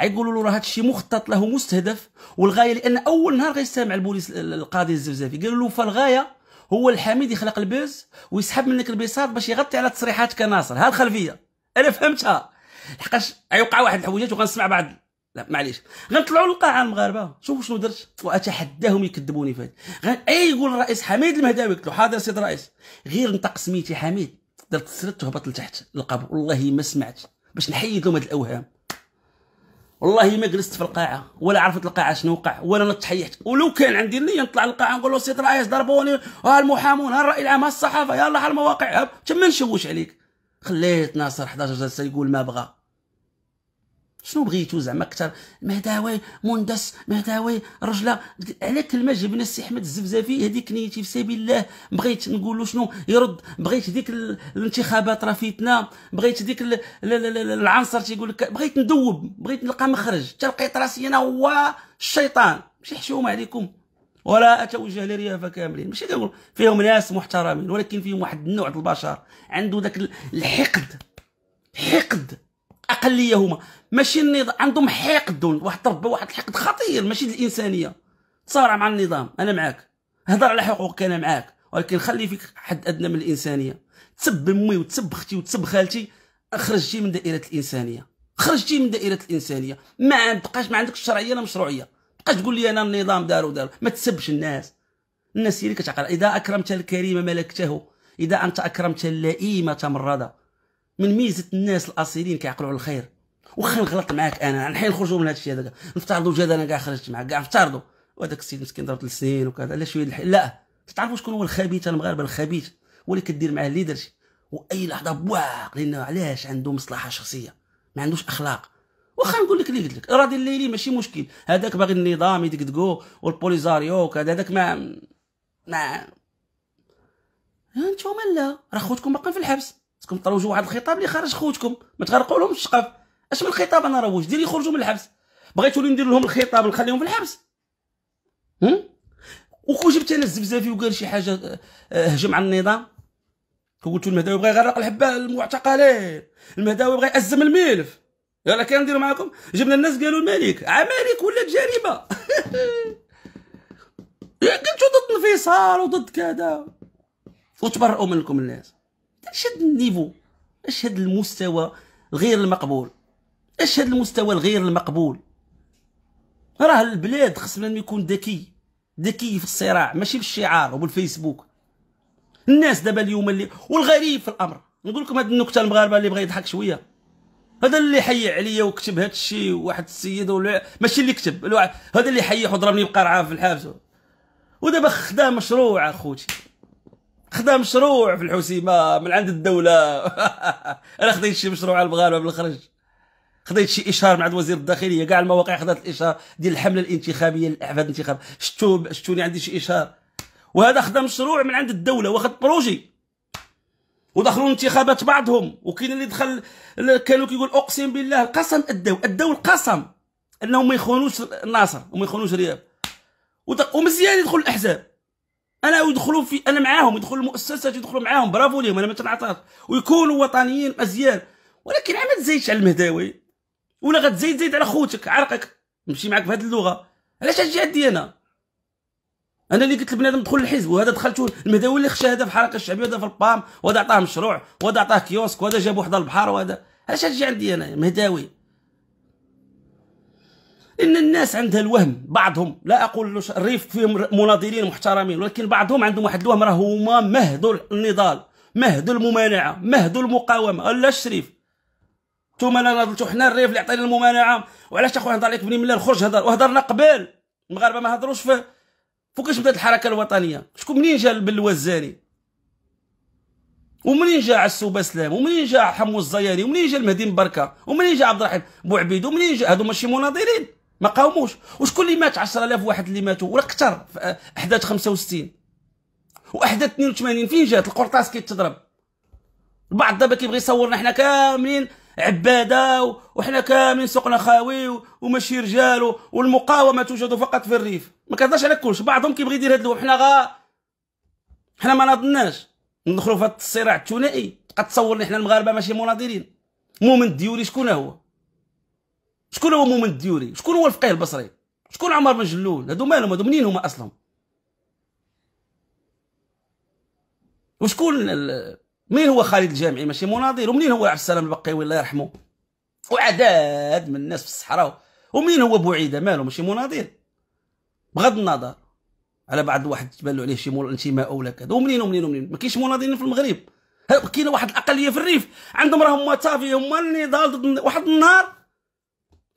Speaker 1: غيقولوا له راه الشيء مخطط له مستهدف والغايه لان اول نهار غيستمع البوليس القاضي الزفزافي قالوا له فالغايه هو الحميد يخلق البوز ويسحب منك البيصات باش يغطي على تصريحاتك كناصر ها الخلفيه انا فهمتها لحقاش غيوقع واحد الحويجات وغنسمع بعض لا معليش غنطلعوا للقاعه المغاربه شوفوا شنو درت واتحداهم يكذبوني فهاد غن... اي يقول الرئيس حميد المهداوي قلت له حاضر سيد الرئيس غير نطق سميتي حميد درت سرت وهبط لتحت القبر والله ما سمعت باش نحيد لهم هاد الاوهام والله ما جلست في القاعه ولا عرفت القاعه شنو وقع ولا انا تحيحت ولو كان عندي النيه نطلع للقاعه نقول له سي رئيس ضربوني ها المحامون ها الراي العام ها الصحافه يلا ها المواقع تما نشوش عليك خليت ناصر 11 جلسه يقول ما بغى شنو بغيتو زعما اكثر مهداوي مندس مهداوي رجله على كلمه جبنا السي احمد الزفزافي هذيك نيتي في سبيل الله بغيت نقولوا شنو يرد بغيت ديك الانتخابات راه فيتنا بغيت ديك العنصر تيقول لك بغيت ندوب بغيت نلقى مخرج تلقيت راسي انا هو الشيطان ماشي حشومه عليكم ولا اتوجه لريافه كاملين ماشي كنقول فيهم ناس محترمين ولكن فيهم واحد النوع البشر عنده ذاك الحقد حقد اقليه هما ماشي النظام عندهم حقد واحد تربى واحد الحقد خطير ماشي الانسانيه تصارع مع النظام انا معاك هضر على حقوقك انا معاك ولكن خلي فيك حد ادنى من الانسانيه تسب امي وتسب اختي وتسب خالتي خرجتي من دائره الانسانيه خرجتي من دائره الانسانيه ما بقاش ما عندك الشرعيه لا مشروعيه بقاش تقول لي انا النظام دار ودار ما تسبش الناس الناس هي اللي كتعقل اذا اكرمت الكريم ملكته اذا انت اكرمت اللئيم تمرده من ميزه الناس الاصيلين كيعقلوا على الخير واخا نغلط معاك انا الحين نخرجوا من هذا الشيء هذاك نفترضوا جد انا كاع خرجت معاك كاع نفترضوا وهذاك السيد مسكين ضرب ثلاث سنين وكذا لا شويه الحيل لا تعرفوا شكون هو الخبيث المغاربه الخبيث هو اللي كدير معاه اللي درتي واي لحظه بواق لانه علاش عنده مصلحه شخصيه ما عندوش اخلاق واخا نقول لك اللي قلت لك راضي الليلي ماشي مشكل هذاك باغي النظام يدقدقو والبوليزاريو وكذا هذاك ما ما انتوما لا راه خوتكم باقيين في الحبس خصكم تروجوا واحد الخطاب اللي خرج خوتكم ما تغرقوا لهم الشقف اش من خطاب انا روج دير يخرجوا من الحبس بغيتوا ندير لهم الخطاب نخليهم في الحبس هم وكون جبت انا الزبزافي وقال شي حاجه آه، آه، هجم على النظام قلت المهداوي بغى يغرق الحبه المعتقلين المهداوي بغى يأزم الملف يلا كان ندير معاكم جبنا الناس قالوا الملك عمالك ولا جريمه قلتوا ضد انفصال وضد كذا وتبرؤوا منكم الناس اش هاد النيفو اش هاد المستوى غير المقبول اش هاد المستوى الغير المقبول راه البلاد خصنا يكون ذكي ذكي في الصراع ماشي بالشعار وبالفيسبوك الناس دابا اليوم اللي والغريب في الامر نقول لكم هاد النكته المغاربه اللي بغى يضحك شويه هذا اللي حي عليا وكتب هاد الشيء واحد السيد ولا ماشي اللي كتب هذا اللي حي وضربني بقرعه في الحافز ودابا خدا مشروع اخوتي خدا مشروع في الحسيمه من عند الدوله انا خديت شي مشروع على المغاربه من الخرج خديت شي اشهار مع وزير الداخليه كاع المواقع خدات الاشهار ديال الحمله الانتخابيه الاحفاد الانتخاب شتو شتوني عندي شي اشهار وهذا خدا مشروع من عند الدوله واخد بروجي ودخلوا الانتخابات بعضهم وكاين اللي دخل كانوا كيقول اقسم بالله القسم اداو اداو القسم انهم ما يخونوش الناصر وما يخونوش رياب ومزيان يدخل الاحزاب انا يدخلوا في انا معاهم يدخلوا المؤسسات يدخلوا معاهم برافو ليهم انا ما تنعطاش ويكونوا وطنيين مزيان ولكن عام تزيدش على المهداوي ولا غتزيد زيد على خوتك عرقك نمشي معاك بهذه اللغه علاش اجي عندي انا انا اللي قلت لبنادم دخل الحزب وهذا دخلته المهداوي اللي خشى هذا في الحركه الشعبيه وهذا في البام وهذا عطاه مشروع وهذا عطاه كيوسك وهذا جاب وحده البحر وهذا علاش اجي عندي انا مهداوي ان الناس عندها الوهم بعضهم لا اقول الريف فيهم مناضلين محترمين ولكن بعضهم عندهم واحد الوهم راه هما مهدوا النضال مهدوا الممانعه مهدوا المقاومه لا الشريف نتوما لا نضلتو حنا الريف اللي عطينا الممانعه وعلاش اخويا نهضر عليك بني ملال خرج هضر وهضرنا قبل المغاربه ما هضروش في فوقاش بدات الحركه الوطنيه شكون منين جا البلوى ومنين جا عسو بسلام ومنين جا حمو الزياني ومنين جا المهدي مبركه ومنين جا عبد الرحيم بوعبيد ومنين جا هادو ماشي مناضلين ما قاوموش وشكون اللي مات 10000 واحد اللي ماتوا ولا اكثر آه، احداث 65 واحداث 82 فين جات القرطاس كيتضرب البعض دابا كيبغي يصورنا حنا كاملين عباده وحنا كاملين سوقنا خاوي وماشي رجال والمقاومه توجد فقط في الريف ما كنهضرش على كلش بعضهم كيبغي يدير هذا حنا غا حنا ما ناضناش ندخلوا في هاد الصراع الثنائي تبقى تصور حنا المغاربه ماشي مناضلين المؤمن الديوري شكون هو شكون هو مومن الديوري شكون هو الفقيه البصري شكون عمر بن جلول هادو مالهم هادو منين هما اصلا وشكون منين هو خالد الجامعي ماشي مناضل ومنين هو عبد السلام البقيوي الله يرحمه وعداد من الناس في الصحراء ومنين هو بعيده مالو ماشي مناضل بغض النظر على بعض واحد تبان له عليه شي مول انتماء ولا كذا ومنين ومنين ومنين ما كاينش مناضلين في المغرب كاينه واحد الاقليه في الريف عندهم راهم صافي هما النضال ضد واحد النهار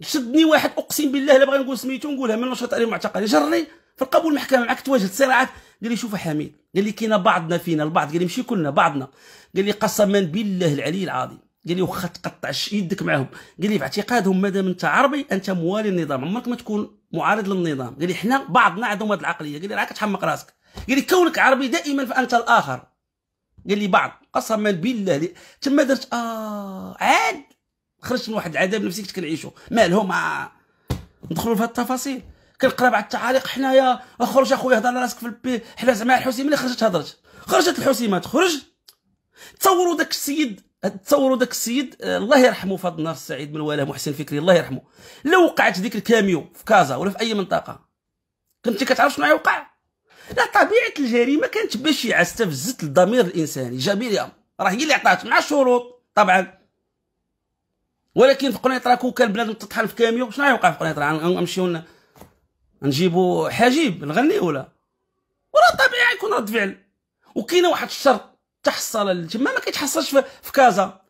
Speaker 1: شدني واحد اقسم بالله لا بغي نقول سميتو نقولها من نشاط عليه معتقلي جرني في القبو المحكمه معك تواجه صراعات قال لي شوف حميد قال لي كاين بعضنا فينا البعض قال لي ماشي كلنا بعضنا قال لي قسما بالله العلي العظيم قال لي واخا تقطع يدك معاهم قال لي في اعتقادهم مادام انت عربي انت موالي للنظام عمرك ما تكون معارض للنظام قال لي حنا بعضنا عندهم هذه العقليه قال لي راك تحمق راسك قال لي كونك عربي دائما فانت الاخر قال لي بعض قسما بالله تما درت اه عاد خرجت من واحد العذاب نفسي كنت كنعيشو مالهم آه. ندخلوا في هاد التفاصيل كنقرا بعض التعاليق حنايا اخرج اخويا هضر على راسك في البي حنا زعما الحسيمه اللي خرجت هضرت خرجت الحسيمه تخرج تصوروا داك السيد تصوروا داك السيد آه، الله يرحمه فهاد النهار السعيد من والاه محسن فكري الله يرحمه لو وقعت ديك الكاميو في كازا ولا في اي منطقه كنتي كتعرف شنو غيوقع لا طبيعه الجريمه كانت بشعه استفزت الضمير الانساني جبيره راه هي اللي عطات مع شروط طبعا ولكن في قنيطره كون كان بنادم تطحن في كاميو شنو غيوقع في قنيطره نمشيو نجيبو حجيب نغني ولا وراه طبيعي يكون رد فعل وكاينه واحد الشرط تحصل تما ما كيتحصلش في, في كازا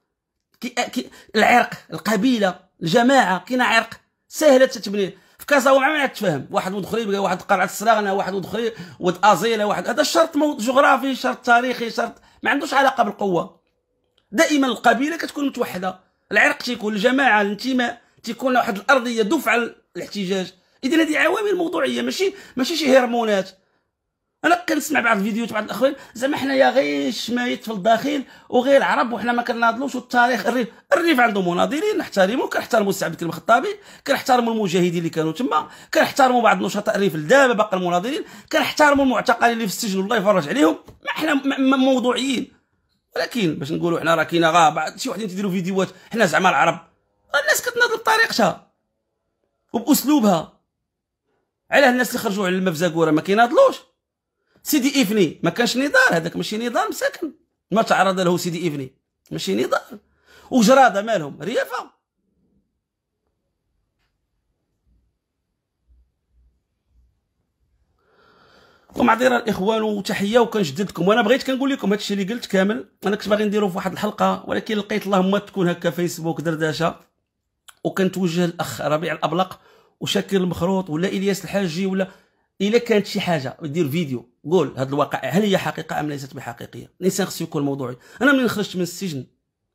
Speaker 1: كي كي العرق القبيله الجماعه كاينه عرق سهله تتبني في كازا ما تفهم واحد ود خريب واحد قرعه السراغنه واحد ود خريب ود ازيله واحد هذا شرط جغرافي شرط تاريخي شرط ما عندوش علاقه بالقوه دائما القبيله كتكون متوحده العرق تيكون الجماعه الانتماء تيكون واحد الارضيه دفعه الاحتجاج اذا هذه عوامل موضوعيه ماشي ماشي شي هرمونات انا كنسمع بعض الفيديوهات بعض الاخوين زعما حنايا غير الشمايت في الداخل وغير العرب وحنا ما كنناضلوش والتاريخ الريف الريف عنده مناضلين نحترمو كنحترمو السي عبد الكريم الخطابي كنحترمو المجاهدين اللي كانوا تما كنحترمو بعض نشطاء الريف لدابا باقي المناضلين كنحترمو المعتقلين اللي في السجن الله يفرج عليهم ما حنا موضوعيين ولكن باش نقولوا حنا راه كاينه غا شي وحدين تيديروا فيديوهات حنا زعما العرب الناس كتناضل بطريقتها وباسلوبها علاه الناس اللي خرجوا على المفزاكوره ما كيناضلوش سيدي افني ما كانش نضال هذاك ماشي نضال مساكن ما تعرض له سيدي افني ماشي نضال وجراده مالهم ريافه ومعذره الاخوان وتحيه وكنجددكم وانا بغيت كنقول لكم هادشي اللي قلت كامل انا كنت باغي نديرو في واحد الحلقه ولكن لقيت اللهم تكون هكا فيسبوك دردشه وكنتوجه الاخ ربيع الابلق وشاكر المخروط ولا الياس الحاجي ولا الا كانت شي حاجه دير فيديو قول هذا الواقع هل هي حقيقه ام ليست بحقيقيه الانسان خصو يكون موضوعي انا ملي خرجت من السجن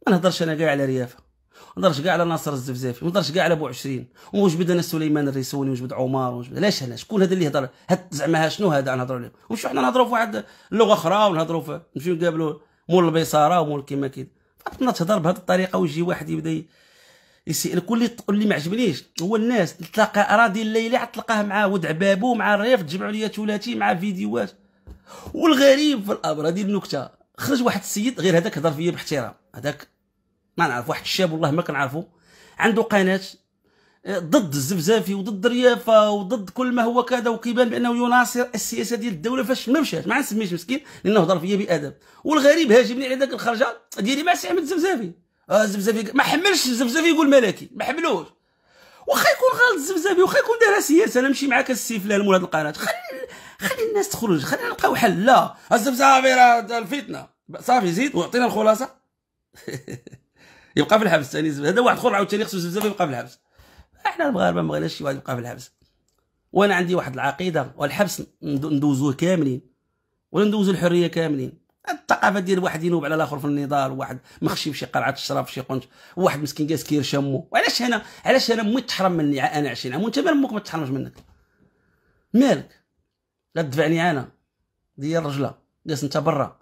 Speaker 1: ما نهضرش انا كاع على ريافه ما كاع على ناصر الزفزافي ما كاع على ابو عشرين ومش بدا انا سليمان الريسوني ومش بدا عمر ومش بدا علاش انا شكون هذا اللي هضر زعما شنو هذا نهضروا عليه ومشو حنا نهضروا في واحد لغه اخرى ونهضروا في نمشيو نقابلوا مول البيصاره ومول كيما كذا فاطمه تهضر بهذه الطريقه ويجي واحد يبدا يسالك كل اللي ما عجبنيش هو الناس تلقى راضي الليلة تلقاه مع ود عبابو مع الريف تجمعوا ليا تولاتي مع فيديوهات والغريب في الامر هذه النكته خرج واحد السيد غير هذاك هضر فيا باحترام هذاك ما نعرف واحد الشاب والله ما كنعرفو عنده قناه آه، ضد الزفزافي وضد الريافه وضد كل ما هو كذا وكيبان بانه يناصر السياسه ديال الدوله فاش ما مشات ما نسميش مسكين لانه هضر فيا بادب والغريب هاجمني على ذاك الخرجه ديالي مع سي احمد الزفزافي آه الزفزافي ما حملش الزفزافي يقول ملكي ما حملوش واخا يكون غلط الزفزافي واخا يكون دار سياسه انا نمشي معاك السيف فلان مول القناه خلي خلي الناس تخرج خلينا نلقاو حل لا الزفزافي راه الفتنه صافي زيد وعطينا الخلاصه يبقى في الحبس ثاني يعني هذا واحد اخر عاوتاني خصو بزاف يبقى في الحبس احنا المغاربه ما بغيناش شي واحد يبقى في الحبس وانا عندي واحد العقيده والحبس ندوزوه كاملين ولا ندوزو الحريه كاملين الثقافه ديال واحد ينوب على الاخر في النضال وواحد مخشي بشي قرعه الشراب شي قنش وواحد مسكين جالس كيرشمو وعلاش انا علاش انا امي تحرم مني انا 20 عام وانت مال امك ما تحرمش منك مالك لا تدفعني انا ديال رجله جالس انت برا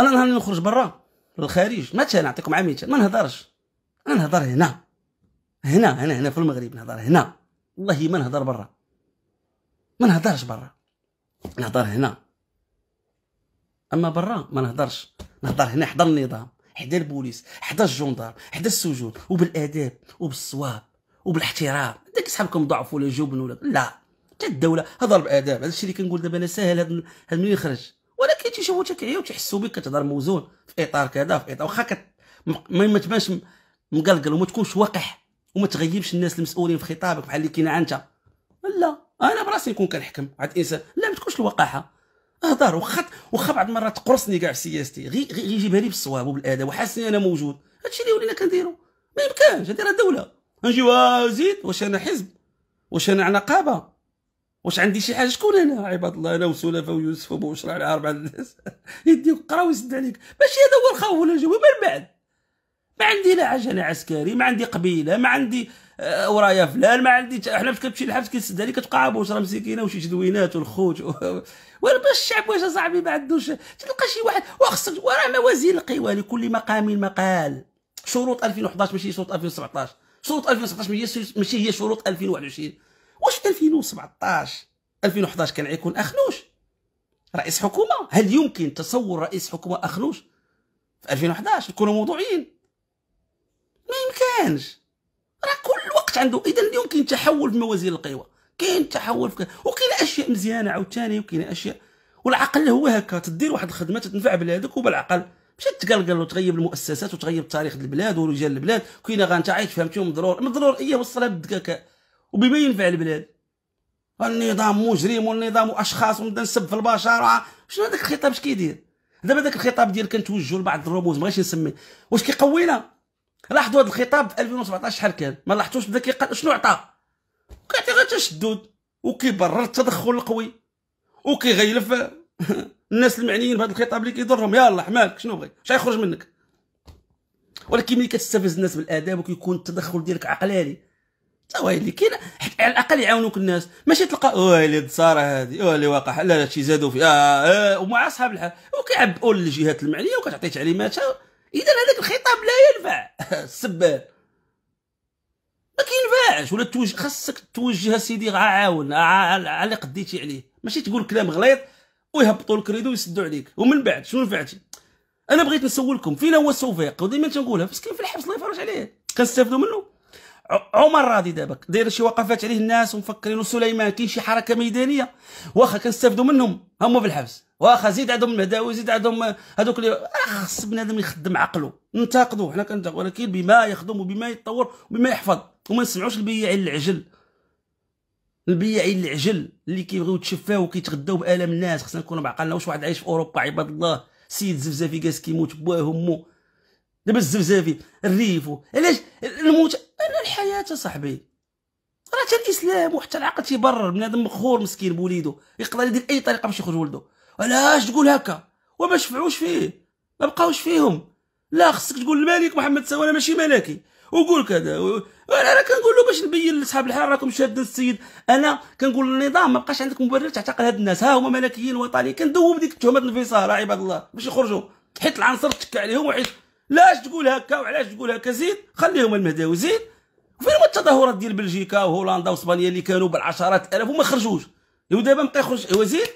Speaker 1: انا نهار نخرج برا للخارج مثلا نعطيكم عام مثال ما نهضرش انا نهضر هنا هنا هنا هنا في المغرب نهضر هنا والله ما نهضر برا ما نهضرش برا نهضر هنا اما برا ما نهضرش نهضر هنا حدا النظام حدا البوليس حدا الجندار حدا السجون وبالاداب وبالصواب وبالاحترام داك صحابكم ضعفوا ولا جبن ولا لا حتى الدوله هضر باداب هذا الشيء اللي كنقول دابا انا ساهل هذا منو يخرج ولكن تيشوفو تكعيا وتيحسوا بك كتهضر موزون في اطار كذا في اطار واخا ما تبانش مقلقل وما تكونش وقح وما تغيبش الناس المسؤولين في خطابك بحال اللي كاينه انت لا انا براسي نكون كنحكم عاد الانسان لا ما تكونش الوقاحه اهضر واخا واخا بعض المرات تقرصني كاع في سياستي غير غي يجيبها لي بالصواب وبالادب وحاسني انا موجود هادشي اللي ولينا كنديرو ما يمكنش هادي راه دوله نجيو آه، زيد واش انا حزب واش انا نقابه واش عندي شي حاجه شكون انا عباد الله انا وسلافه ويوسف وبوشرى على اربع الناس يدي وقرا ويسد عليك ماشي هذا هو الخوف ولا الجواب من بعد ما عندي لا حاجه انا عسكري ما عندي قبيله ما عندي آه، ورايا فلان ما عندي حنا فاش كتمشي للحبس كيسد عليك كتبقى عبوش راه مسكينه وشي جدوينات والخوت ولا الشعب واش صاحبي ما عندوش تلقى شي واحد وخصك وراه موازين القوى لكل مقام مقال شروط 2011 ماشي شروط 2017 شروط 2017 ماشي هي شروط 2021 واش 2017 2011 كان غيكون اخنوش رئيس حكومه هل يمكن تصور رئيس حكومه اخنوش في 2011 نكونوا موضوعيين ما يمكنش راه كل وقت عنده اذا اليوم كاين تحول في موازين القوى كاين تحول في وكاين اشياء مزيانه عاوتاني وكاين اشياء والعقل هو هكا تدير واحد الخدمه تنفع بلادك وبالعقل مشات تقلقل وتغيب المؤسسات وتغيب تاريخ البلاد ورجال البلاد كاينه غانت عايش فهمتي مضرور مضرور ايه وصلها بالذكاء وبيبين فيها البلاد النظام مجرم والنظام واشخاص ونبدا نسب في البشر شنو هذاك الخطاب اش كيدير دابا داك الخطاب ديال كنتوجهوا لبعض الرموز ما بغيتش نسمي واش كيقوينا لاحظوا هذا الخطاب في 2017 شحال كان ما لاحظتوش بدا كيقال شنو عطى كيعطي غير تشدد وكيبرر التدخل القوي وكيغيلف الناس المعنيين بهذا الخطاب اللي كيضرهم يالله حمالك شنو بغيت اش غيخرج منك ولكن ملي كتستفز الناس بالاداب وكيكون التدخل ديالك عقلاني تا ويلي كاين على الاقل يعاونوك الناس ماشي تلقى ويلي صار هذه ويلي واقع لا لا شي زادوا في آه, آه ومع اصحاب الحال وكيعبئوا للجهات المعنيه وكتعطي تعليمات اذا هذاك الخطاب لا ينفع السبان ما كينفعش ولا توجه خاصك توجه سيدي عاون على اللي قديتي عليه ماشي تقول كلام غليظ ويهبطوا الكريدو ويسدوا عليك ومن بعد شنو نفعتي انا بغيت نسولكم فين هو السوفيق ودائما تنقولها مسكين في الحبس الله يفرج عليه كنستافدوا منه عمر راضي دابا داير شي وقفات عليه الناس ومفكرين وسليمان كاين شي حركه ميدانيه واخا كنستافدوا منهم هما في الحبس واخا زيد عندهم المهداوي زيد عندهم هذوك اللي خص بنادم يخدم عقله ننتقدوا حنا كنتقدوا ولكن بما يخدم وبما يتطور وبما يحفظ وما نسمعوش البياعين العجل البياعين العجل اللي كيبغيو يتشفاو وكيتغداو بالام الناس خصنا نكونوا بعقلنا واش واحد عايش في اوروبا عباد الله سيد زفزافي كاس كيموت بواه امه دابا الزفزافي الريفو علاش الموت لان الحياه صاحبي راه حتى الاسلام وحتى العقل تيبرر بنادم مخور مسكين بوليدو يقدر يدير اي طريقه باش يخرج ولده علاش تقول هكا وما شفعوش فيه ما بقاوش فيهم لا خصك تقول الملك محمد انا ماشي ملكي وقول كذا و... انا كنقول له باش نبين لصحاب الحال راكم شادين السيد انا كنقول للنظام ما بقاش عندك مبرر تعتقل هاد الناس ها هما ملكيين وطني كندوب ديك التهمه الانفصال عباد الله باش يخرجوا حيت العنصر تك عليهم وحيت لاش تقول هكا وعلاش تقول هكا زيد خليهم المهداوي زيد فين هما التظاهرات ديال بلجيكا وهولندا واسبانيا اللي كانوا بالعشرات الاف وما خرجوش ودابا بقى يخرج وزير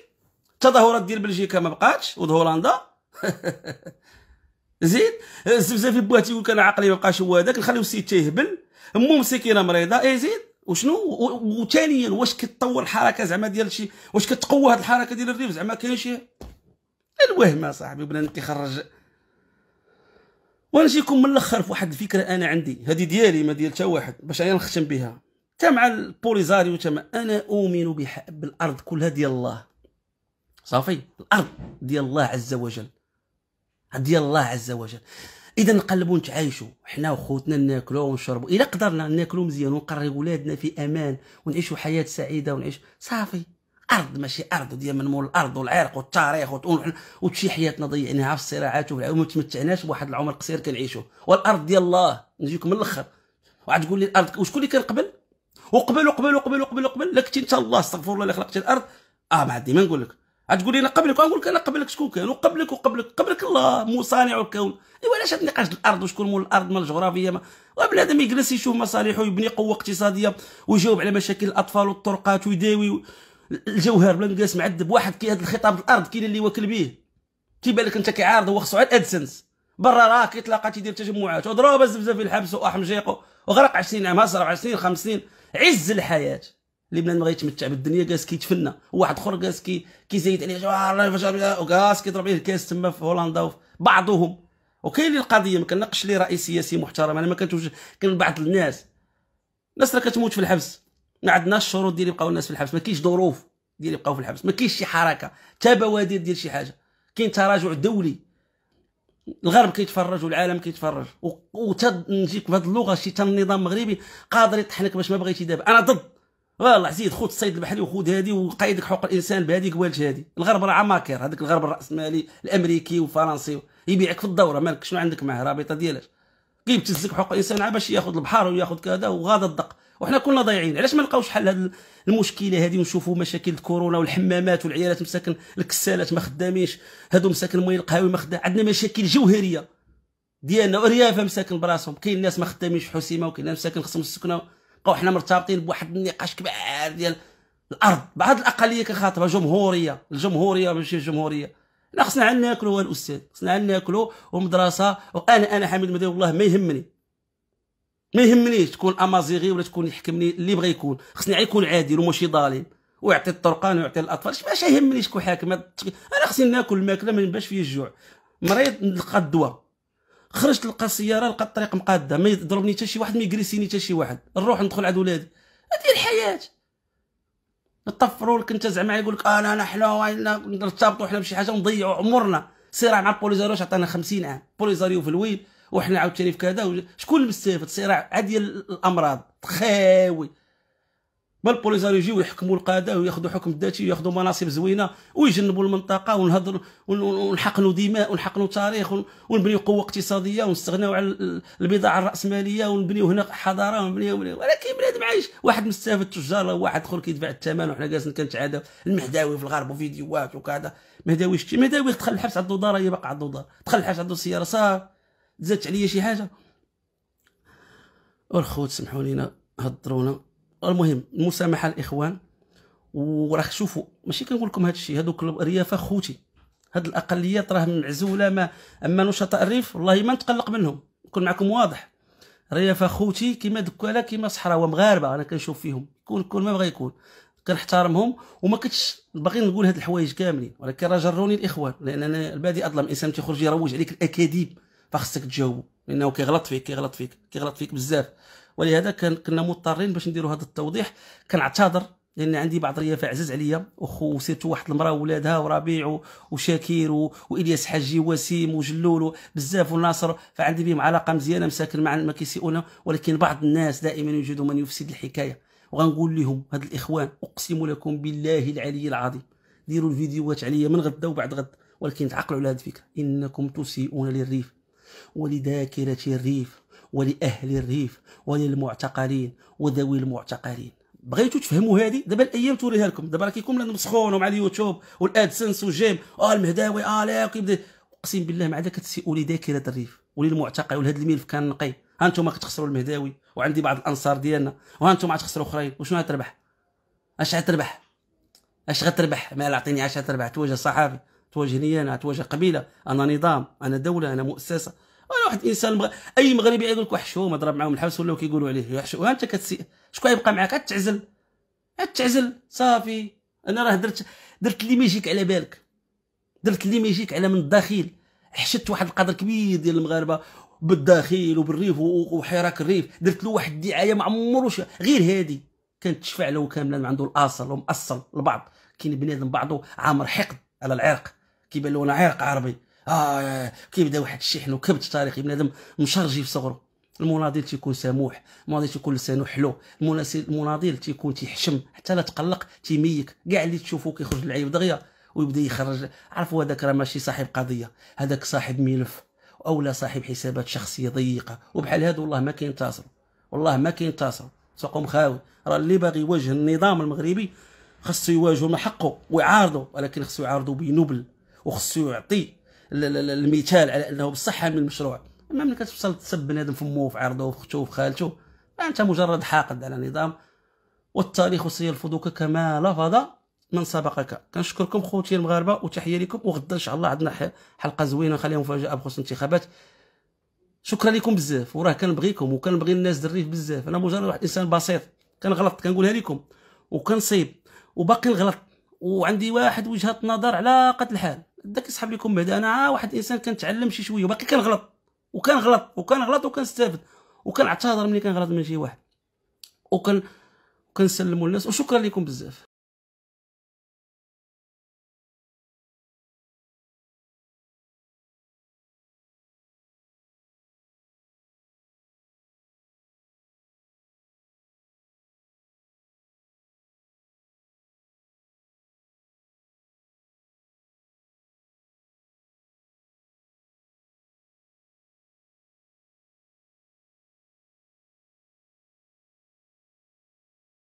Speaker 1: التظاهرات ديال بلجيكا ما بقاتش ود هولندا زيد الزفزافي بواتي يقول كان عقلي ما بقاش هو هذاك نخليو السيد تيهبل مو مسكينه مريضه اي زيد وشنو وثانيا واش كتطور الحركه زعما ديال شي واش كتقوى هذه الحركه ديال الريف زعما كاين شي الوهم صاحبي بلا كيخرج وانا جيكم من الاخر فواحد الفكره انا عندي هذه ديالي ما ديال حتى واحد باش انا نختم بها حتى مع البوليزاري وتا انا اؤمن بالارض كلها ديال الله صافي الارض ديال الله عز وجل ديال الله عز وجل اذا نقلبوا نتعايشوا حنا وخوتنا ناكلوا ونشربوا الا قدرنا ناكلوا مزيان ونقري ولادنا في امان ونعيشوا حياه سعيده ونعيش صافي ارض ماشي ارض ديال من مول الارض والعرق والتاريخ وتقول وشي حياتنا ضيعناها في الصراعات وما تمتعناش بواحد العمر قصير كنعيشوا والارض ديال الله نجيكم من الاخر وعاد تقول لي الارض وشكون اللي كان قبل وقبل وقبل وقبل وقبل وقبل لا كنت انت الله استغفر الله اللي خلقت الارض اه ما عندي ما نقول لك عاد تقول لي انا قبلك ونقول لك انا قبلك شكون كان وقبلك وقبلك قبلك الله صانع الكون ايوا علاش هاد النقاش الارض وشكون مول الارض ما الجغرافيه ما وبنادم يجلس يشوف مصالحه ويبني قوه اقتصاديه ويجاوب على مشاكل الاطفال والطرقات ويداوي الجوهر بلا جالس معذب واحد كي هذا الخطاب الارض كاين اللي واكل به تيبان لك انت كيعارض هو خصو على الادسنس برا راه كيتلاقى تيدير تجمعات وضروب الزبزه في الحبس واحم جيقو وغرق 20 عام 10 سنين 50 عز الحياه اللي بنادم غيتمتع بالدنيا جالس كيتفنى وواحد اخر جالس كي كيزيد عليه وجالس كيضرب ليه الكاس تما في هولندا بعضهم وكاين اللي القضيه ما كنقش ليه راي سياسي محترم انا ما كنتوش كان بعض الناس الناس راه كتموت في الحبس ما عندناش شروط ديال يبقاو الناس في الحبس ما كاينش ظروف ديال يبقاو في الحبس ما كاينش شي حركه حتى بوادر ديال شي حاجه كاين تراجع دولي الغرب كيتفرج والعالم كيتفرج نجيك بهذه اللغه شي النظام المغربي قادر يطحنك باش ما بغيتي دابا انا ضد والله عزيز خذ الصيد البحري وخذ هادي وقيدك حقوق الانسان بهادي قبالت هادي الغرب راه عماكر هذاك الغرب الراسمالي الامريكي والفرنسي يبيعك في الدوره مالك شنو عندك معاه رابطه ديالك قيمه الزك حقوق الانسان باش ياخذ البحر وياخذ كذا وغادا الدق وحنا كلنا ضايعين علاش ما نلقاوش حل هذه المشكله هذه ونشوفوا مشاكل كورونا والحمامات والعيالات مساكن الكسالات ما خدامينش هادو مساكن الموين القهاوي ما خدام عندنا مشاكل جوهريه ديالنا وريافه مساكن براسهم كاين ناس ما خدامينش حسيمه وكاين ناس مساكن خصهم السكنه بقاو حنا مرتبطين بواحد النقاش كبير ديال الارض بعض الاقليه كخاطبه جمهوريه الجمهوريه ماشي الجمهوريه لا خصنا عنا ناكلو هو الاستاذ خصنا عنا ناكلو ومدرسه وانا انا حميد المدني والله ما يهمني ما يهمنيش تكون امازيغي ولا تكون يحكمني اللي بغى يكون خصني غير يكون عادل وماشي ظالم ويعطي الطرقان ويعطي الاطفال باش يهمني شكون حاكم انا خصني ناكل الماكله ما نبقاش فيه الجوع مريض نلقى الدواء خرجت لقى السياره لقى الطريق مقاده ما يضربني حتى شي واحد ما يجريسيني حتى شي واحد نروح ندخل عند ولادي هذه الحياه نطفروا لك انت زعما يقول لك انا آه، انا لا حلوه نرتبطوا حنا بشي حاجه ونضيعوا عمرنا صراع مع بوليزاريو عطانا 50 عام بوليزاريو في الويل وحنا عاوتاني في كذا شكون المستفيد صراع عادي الامراض خاوي ما البوليزاريو يجيو يحكموا القاده وياخذوا حكم ذاتي وياخذوا مناصب زوينه ويجنبوا المنطقه ونهضروا ونحقنوا دماء ونحقنوا تاريخ ونبنيو قوه اقتصاديه ونستغناو على البضاعه الراسماليه ونبنيو هنا حضاره ونبنيو ولكن بنادم عايش واحد مستافد تجار واحد اخر كيدفع الثمن وحنا جالسين كنتعادوا المهداوي في الغرب وفيديوهات وكذا مهداوي شتي مهداوي دخل الحبس عنده دار هي باقا عنده دار دخل الحبس عنده سياره صار زادت عليا شي حاجه والخوت سمحوا لينا هضرونا المهم المسامحه الاخوان وراح شوفوا ماشي كنقول لكم هذا الشيء هذوك الريافه خوتي هاد الاقليات راه معزوله ما اما نشطاء الريف والله ما نتقلق منهم نكون معكم واضح ريافه خوتي كيما دكاله كيما صحراء مغاربه انا كنشوف فيهم كون كون ما بغى يكون كنحترمهم وما كنتش باغي نقول هاد الحوايج كاملين ولكن راه جروني الاخوان لان انا البادي اظلم انسان تيخرج يروج عليك الاكاذيب فخصك تجاوبو لانه كيغلط فيك كيغلط فيك كيغلط فيك بزاف ولهذا كان كنا مضطرين باش نديروا هذا التوضيح كنعتذر لان عندي بعض الريافع عزاز عليا اخو وسيرتو واحد المراه وولادها وربيع وشاكير والياس حجي وسيم وجلول بزاف وناصر فعندي بهم علاقه مزيانه مساكن مع ما كيسيئونا ولكن بعض الناس دائما يوجد من يفسد الحكايه وغنقول لهم هاد الاخوان اقسم لكم بالله العلي العظيم ديروا الفيديوهات عليا من غدا وبعد غد ولكن تعقلوا على هاد الفكره انكم تسيئون للريف ولذاكره الريف ولأهل الريف وللمعتقلين وذوي المعتقلين بغيتو تفهموا هذه دابا الايام توريها لكم دابا راه كيكون لنا مسخون ومع اليوتيوب والادسنس وجيم اه المهداوي اه لا كيبدا اقسم بالله ما عاد كتسيئوا لذاكره الريف وللمعتقل ولهذا الملف كان نقي ها انتم كتخسروا المهداوي وعندي بعض الانصار ديالنا وها انتم غتخسروا اخرين وشنو غتربح اش غتربح اش غتربح ما عطيني اش غتربح تواجه صحافي تواجهني انا تواجه قبيله انا نظام انا دوله انا مؤسسه ولا واحد الانسان مغ... اي مغربي يقول لك وحشوم ضرب معاهم الحبس ولاو كيقولوا عليه وحشوم وانت كتسي شكون يبقى معاك تعزل تعزل صافي انا راه درت درت اللي ما يجيك على بالك درت اللي ما يجيك على من الداخل حشدت واحد القدر كبير ديال المغاربه بالداخل وبالريف وحراك الريف درت له واحد الدعايه ما عمرو غير هادي كانت تشفع له كاملا عنده الاصل ومأصل البعض كاين بنادم بعضه عامر حقد على العرق كيبان له انا عرق عربي اه كيبدا واحد الشحن وكبت طريقي بنادم مشرجي في صغره المناضل تيكون سموح المناضل تيكون لسانو حلو المناضل تيكون تيحشم حتى لا تقلق تيميك كاع اللي تشوفو كيخرج العيب دغيا ويبدا يخرج عرفوا هذاك راه ماشي صاحب قضيه هذاك صاحب ملف او لا صاحب حسابات شخصيه ضيقه وبحال هذا والله ما كينتصروا والله ما كينتصروا سوقهم خاوي راه اللي باغي يواجه النظام المغربي خصو يواجهو ما حقه ويعارضه ولكن خصو يعارضه بنبل وخصو يعطي المثال على انه بصح من المشروع اما ملي كتوصل تسب بنادم في في عرضه في اختو في خالته فانت مجرد حاقد على نظام والتاريخ سيرفضك كما لفظ من سبقك كنشكركم خوتي المغاربه وتحيه لكم وغدا ان شاء الله عندنا حلقه زوينه خليها مفاجاه بخصوص الانتخابات شكرا لكم بزاف وراه كنبغيكم وكنبغي الناس دريف بزاف انا مجرد واحد انسان بسيط كنغلط كنقولها لكم وكنصيب وباقي نغلط وعندي واحد وجهه نظر على قد الحال داك صحاب لكم بعدا انا واحد الانسان كنتعلم شي شويه وباقي كنغلط وكنغلط وكنغلط وكنستافد وكنعتذر ملي كنغلط من شي واحد وكن كنسلموا الناس وشكرا لكم بزاف